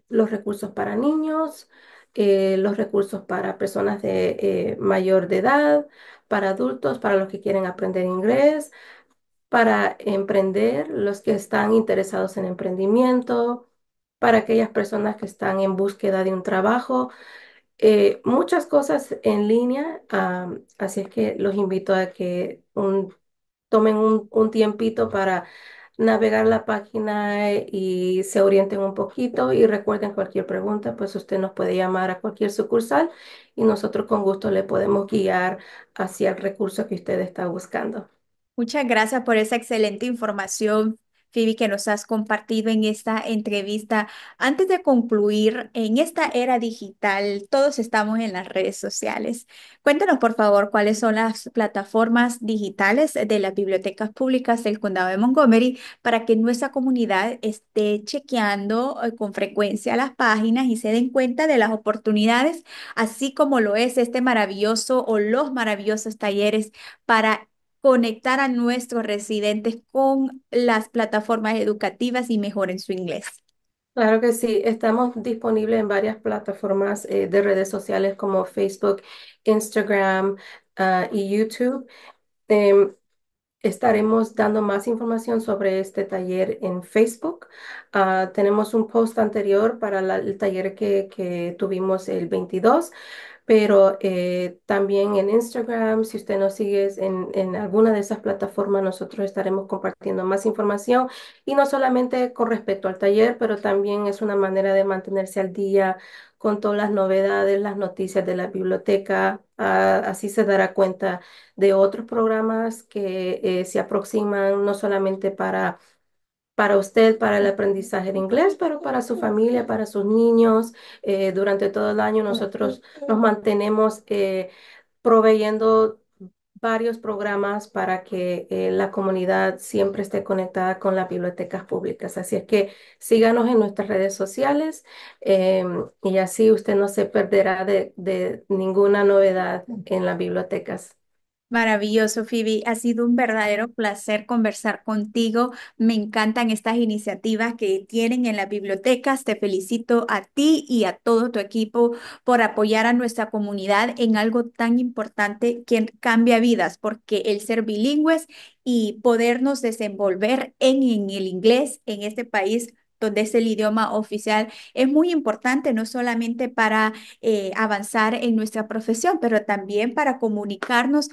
los recursos para niños, eh, los recursos para personas de eh, mayor de edad, para adultos, para los que quieren aprender inglés, para emprender, los que están interesados en emprendimiento, para aquellas personas que están en búsqueda de un trabajo. Eh, muchas cosas en línea, así es que los invito a que un, tomen un, un tiempito para navegar la página eh, y se orienten un poquito y recuerden cualquier pregunta, pues usted nos puede llamar a cualquier sucursal y nosotros con gusto le podemos guiar hacia el recurso que usted está buscando. Muchas gracias por esa excelente información. Phoebe, que nos has compartido en esta entrevista. Antes de concluir, en esta era digital, todos estamos en las redes sociales. Cuéntanos, por favor, cuáles son las plataformas digitales de las bibliotecas públicas del Condado de Montgomery para que nuestra comunidad esté chequeando eh, con frecuencia las páginas y se den cuenta de las oportunidades, así como lo es este maravilloso o los maravillosos talleres para conectar a nuestros residentes con las plataformas educativas y en su inglés? Claro que sí, estamos disponibles en varias plataformas eh, de redes sociales como Facebook, Instagram ah, y YouTube. Em, estaremos dando más información sobre este taller en Facebook. Ah, tenemos un post anterior para el taller que, que tuvimos el 22 pero eh, también en Instagram, si usted nos sigue en, alguna de esas plataformas, nosotros estaremos compartiendo más información y no solamente con respecto al taller, pero también es una manera de mantenerse al día con todas las novedades, las noticias de la biblioteca. Ah, así se dará cuenta de otros programas que eh, se aproximan no solamente para para usted, para el aprendizaje de inglés, pero para su familia, para sus niños. Eh, durante todo el año nosotros nos mantenemos eh, proveyendo varios programas para que eh, la comunidad siempre esté conectada con las bibliotecas públicas. Así es que síganos en nuestras redes sociales em, y así usted no se perderá de, de ninguna novedad en las bibliotecas. Maravilloso, Phoebe. Ha sido un verdadero placer conversar contigo. Me encantan estas iniciativas que tienen en las bibliotecas. Te felicito a ti y a todo tu equipo por apoyar a nuestra comunidad en algo tan importante que cambia vidas, porque el ser bilingües y podernos desenvolver en, en el inglés en este país donde es el idioma oficial, es muy importante no solamente para eh, avanzar en nuestra profesión, pero también para comunicarnos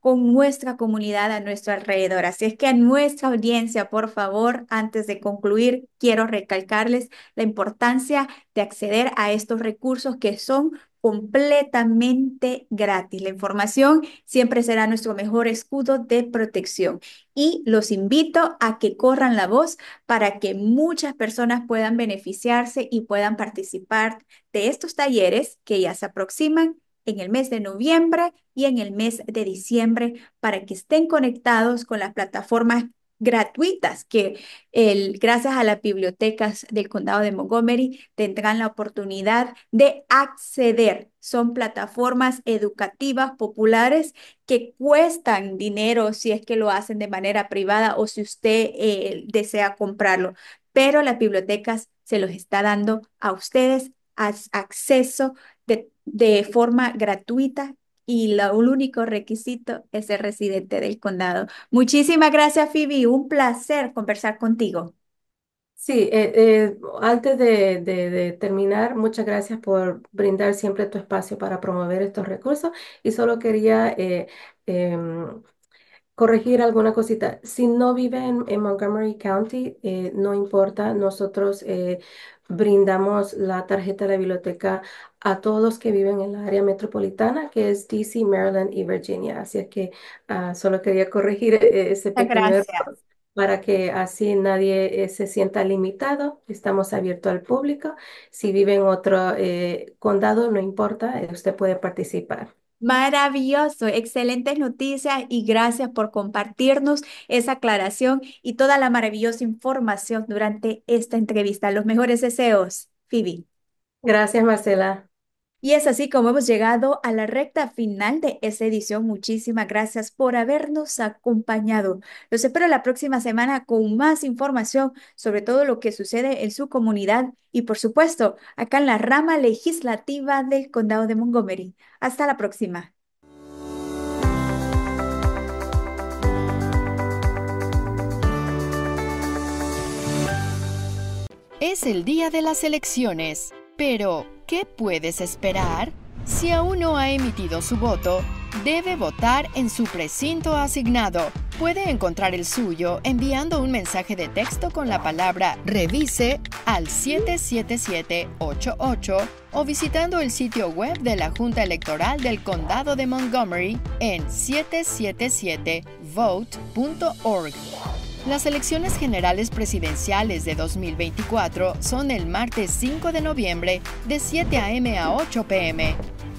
con nuestra comunidad a nuestro alrededor. Así es que a nuestra audiencia, por favor, antes de concluir, quiero recalcarles la importancia de acceder a estos recursos que son completamente gratis. La información siempre será nuestro mejor escudo de protección y los invito a que corran la voz para que muchas personas puedan beneficiarse y puedan participar de estos talleres que ya se aproximan en el mes de noviembre y en el mes de diciembre para que estén conectados con las plataformas gratuitas que el, gracias a las bibliotecas del condado de Montgomery tendrán la oportunidad de acceder. Son plataformas educativas populares que cuestan dinero si es que lo hacen de manera privada o si usted eh, desea comprarlo, pero las bibliotecas se los está dando a ustedes acceso de forma gratuita y el único requisito es ser residente del condado. Muchísimas gracias, Phoebe. Un placer conversar contigo. Sí, eh, eh, antes de, terminar, muchas gracias por brindar siempre tu espacio para promover estos recursos y solo quería eh, em, corregir alguna cosita. Si no vive en, en Montgomery County, no importa, nosotros brindamos la tarjeta de la biblioteca a todos los que viven en la área metropolitana, que es DC, Maryland y Virginia. Así es que ah, solo quería corregir eh, eh, ese pequeño para que así nadie eh, se sienta limitado. Estamos abiertos al público. Si vive en otro condado, no importa, usted puede participar. Maravilloso, excelentes noticias y gracias por compartirnos esa aclaración y toda la maravillosa información durante esta entrevista. Los mejores deseos, Phoebe. Gracias, Marcela. Y es así como hemos llegado a la recta final de esta edición. Muchísimas gracias por habernos acompañado. Los espero la próxima semana con más información sobre todo lo que sucede en su comunidad y, por supuesto, acá en la rama legislativa del Condado de Montgomery. Hasta la próxima. Es el día de las elecciones, pero ¿Qué puedes esperar? Si aún no ha emitido su voto, debe votar en su precinto asignado. Puede encontrar el suyo enviando un mensaje de texto con la palabra Revise al 77788 o visitando el sitio web de la Junta Electoral del Condado de Montgomery en 777vote.org. Las elecciones generales presidenciales de 2024 son el martes 5 de noviembre de 7 a.m. a 8 p.m.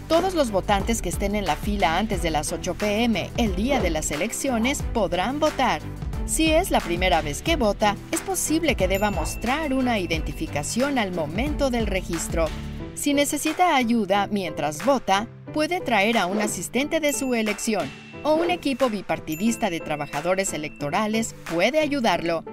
Todos los votantes que estén en la fila antes de las 8 p.m. el día de las elecciones podrán votar. Si es la primera vez que vota, es posible que deba mostrar una identificación al momento del registro. Si necesita ayuda mientras vota, puede traer a un asistente de su elección o un equipo bipartidista de trabajadores electorales puede ayudarlo.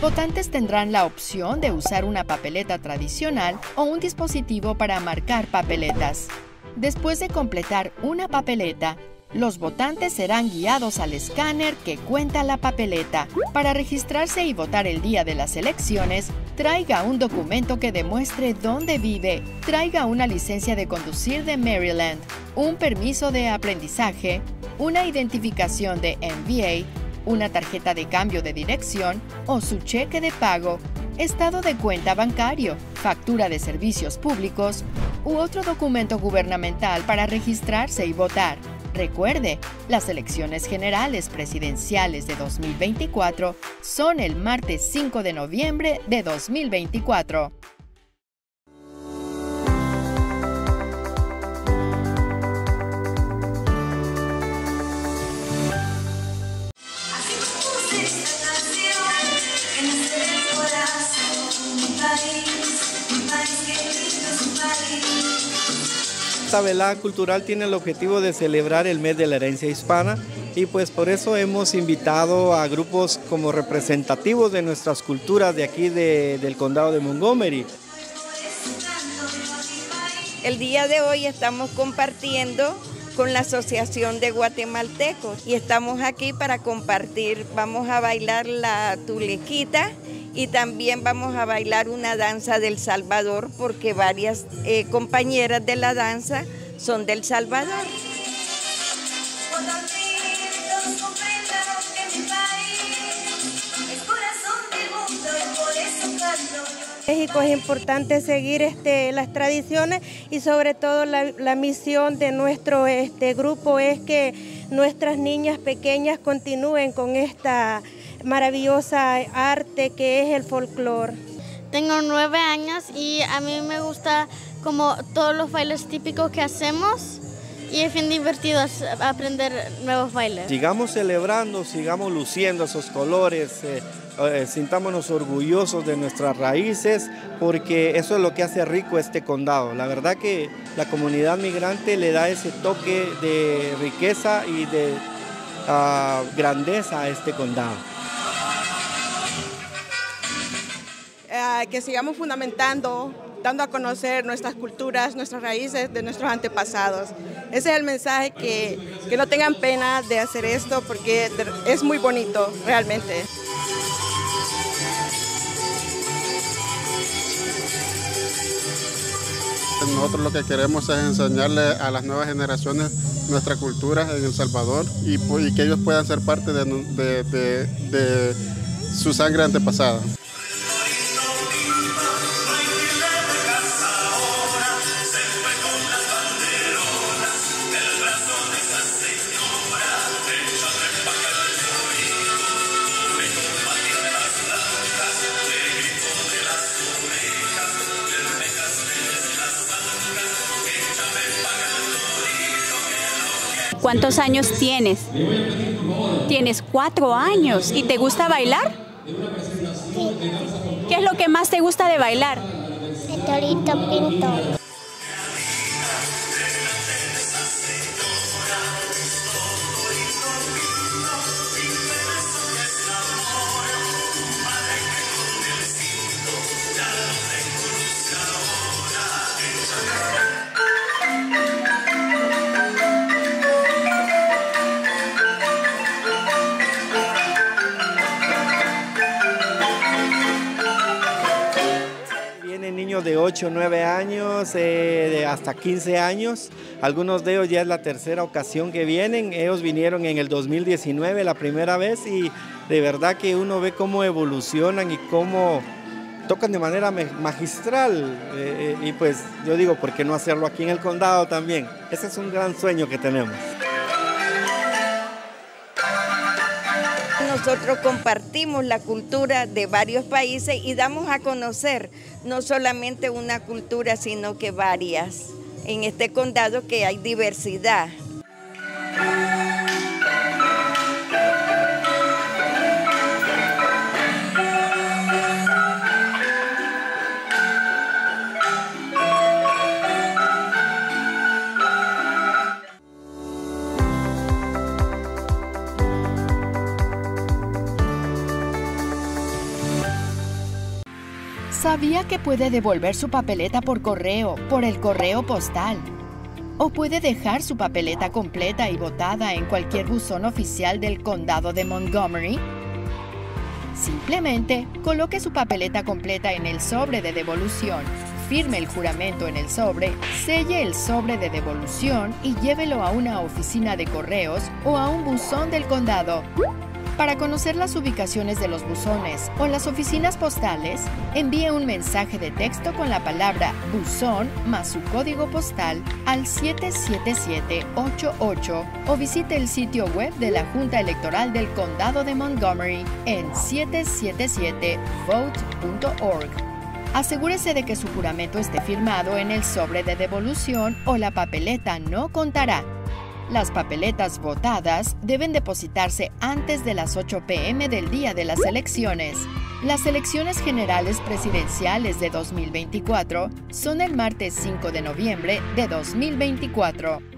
Votantes tendrán la opción de usar una papeleta tradicional o un dispositivo para marcar papeletas. Después de completar una papeleta, los votantes serán guiados al escáner que cuenta la papeleta. Para registrarse y votar el día de las elecciones, traiga un documento que demuestre dónde vive, traiga una licencia de conducir de Maryland, un permiso de aprendizaje, una identificación de MBA, una tarjeta de cambio de dirección o su cheque de pago, estado de cuenta bancario, factura de servicios públicos u otro documento gubernamental para registrarse y votar. Recuerde, las elecciones generales presidenciales de 2024 son el martes 5 de noviembre de 2024. esta velada cultural tiene el objetivo de celebrar el mes de la herencia hispana y pues por eso hemos invitado a grupos como representativos de nuestras culturas de aquí del condado de Montgomery. El día de hoy estamos compartiendo con la Asociación de Guatemaltecos y estamos aquí para compartir, vamos a bailar la tulequita y también vamos a bailar una danza del Salvador porque varias eh, compañeras de la danza son del Salvador. México es pues, importante seguir este, las tradiciones y sobre todo la, misión de nuestro este, grupo es que nuestras niñas pequeñas continúen con esta maravillosa arte que es el folclore. Tengo nueve años y a mí me gusta como todos los bailes típicos que hacemos y es bien divertido aprender nuevos bailes. Sigamos celebrando, sigamos luciendo esos colores, eh, eh, sintámonos orgullosos de nuestras raíces porque eso es lo que hace rico este condado. La verdad que la comunidad migrante le da ese toque de riqueza y de ah, grandeza a este condado. Eh, que sigamos fundamentando, dando a conocer nuestras culturas, nuestras raíces de nuestros antepasados. Ese es el mensaje, que, no tengan pena de hacer esto porque es muy bonito realmente. Nosotros lo que queremos es enseñarle a las nuevas generaciones nuestra cultura en El Salvador y, pues, que ellos puedan ser parte de su sangre antepasada. ¿Cuántos años tienes? Tienes cuatro años. ¿Y te gusta bailar? ¿Qué es lo que más te gusta de bailar? de 8, 9 años, eh, de hasta 15 años. Algunos de ellos ya es la tercera ocasión que vienen. Ellos vinieron en el 2019 la primera vez y de verdad que uno ve cómo evolucionan y cómo tocan de manera magistral. Eh, eh, y pues yo digo, ¿por qué no hacerlo aquí en el condado también? Ese es un gran sueño que tenemos. nosotros compartimos la cultura de varios países y damos a conocer no solamente una cultura, sino que varias en este condado que hay diversidad. ¿Sabía que puede devolver su papeleta por correo, por el correo postal? ¿O puede dejar su papeleta completa y botada en cualquier buzón oficial del condado de Montgomery? Simplemente coloque su papeleta completa en el sobre de devolución, firme el juramento en el sobre, selle el sobre de devolución y llévelo a una oficina de correos o a un buzón del condado. Para conocer las ubicaciones de los buzones o las oficinas postales, envíe un mensaje de texto con la palabra buzón más su código postal al 77788 o visite el sitio web de la Junta Electoral del Condado de Montgomery en 777vote.org. Asegúrese de que su juramento esté firmado en el sobre de devolución o la papeleta no contará. Las papeletas votadas deben depositarse antes de las 8 pm del día de las elecciones. Las elecciones generales presidenciales de 2024 son el martes 5 de noviembre de 2024.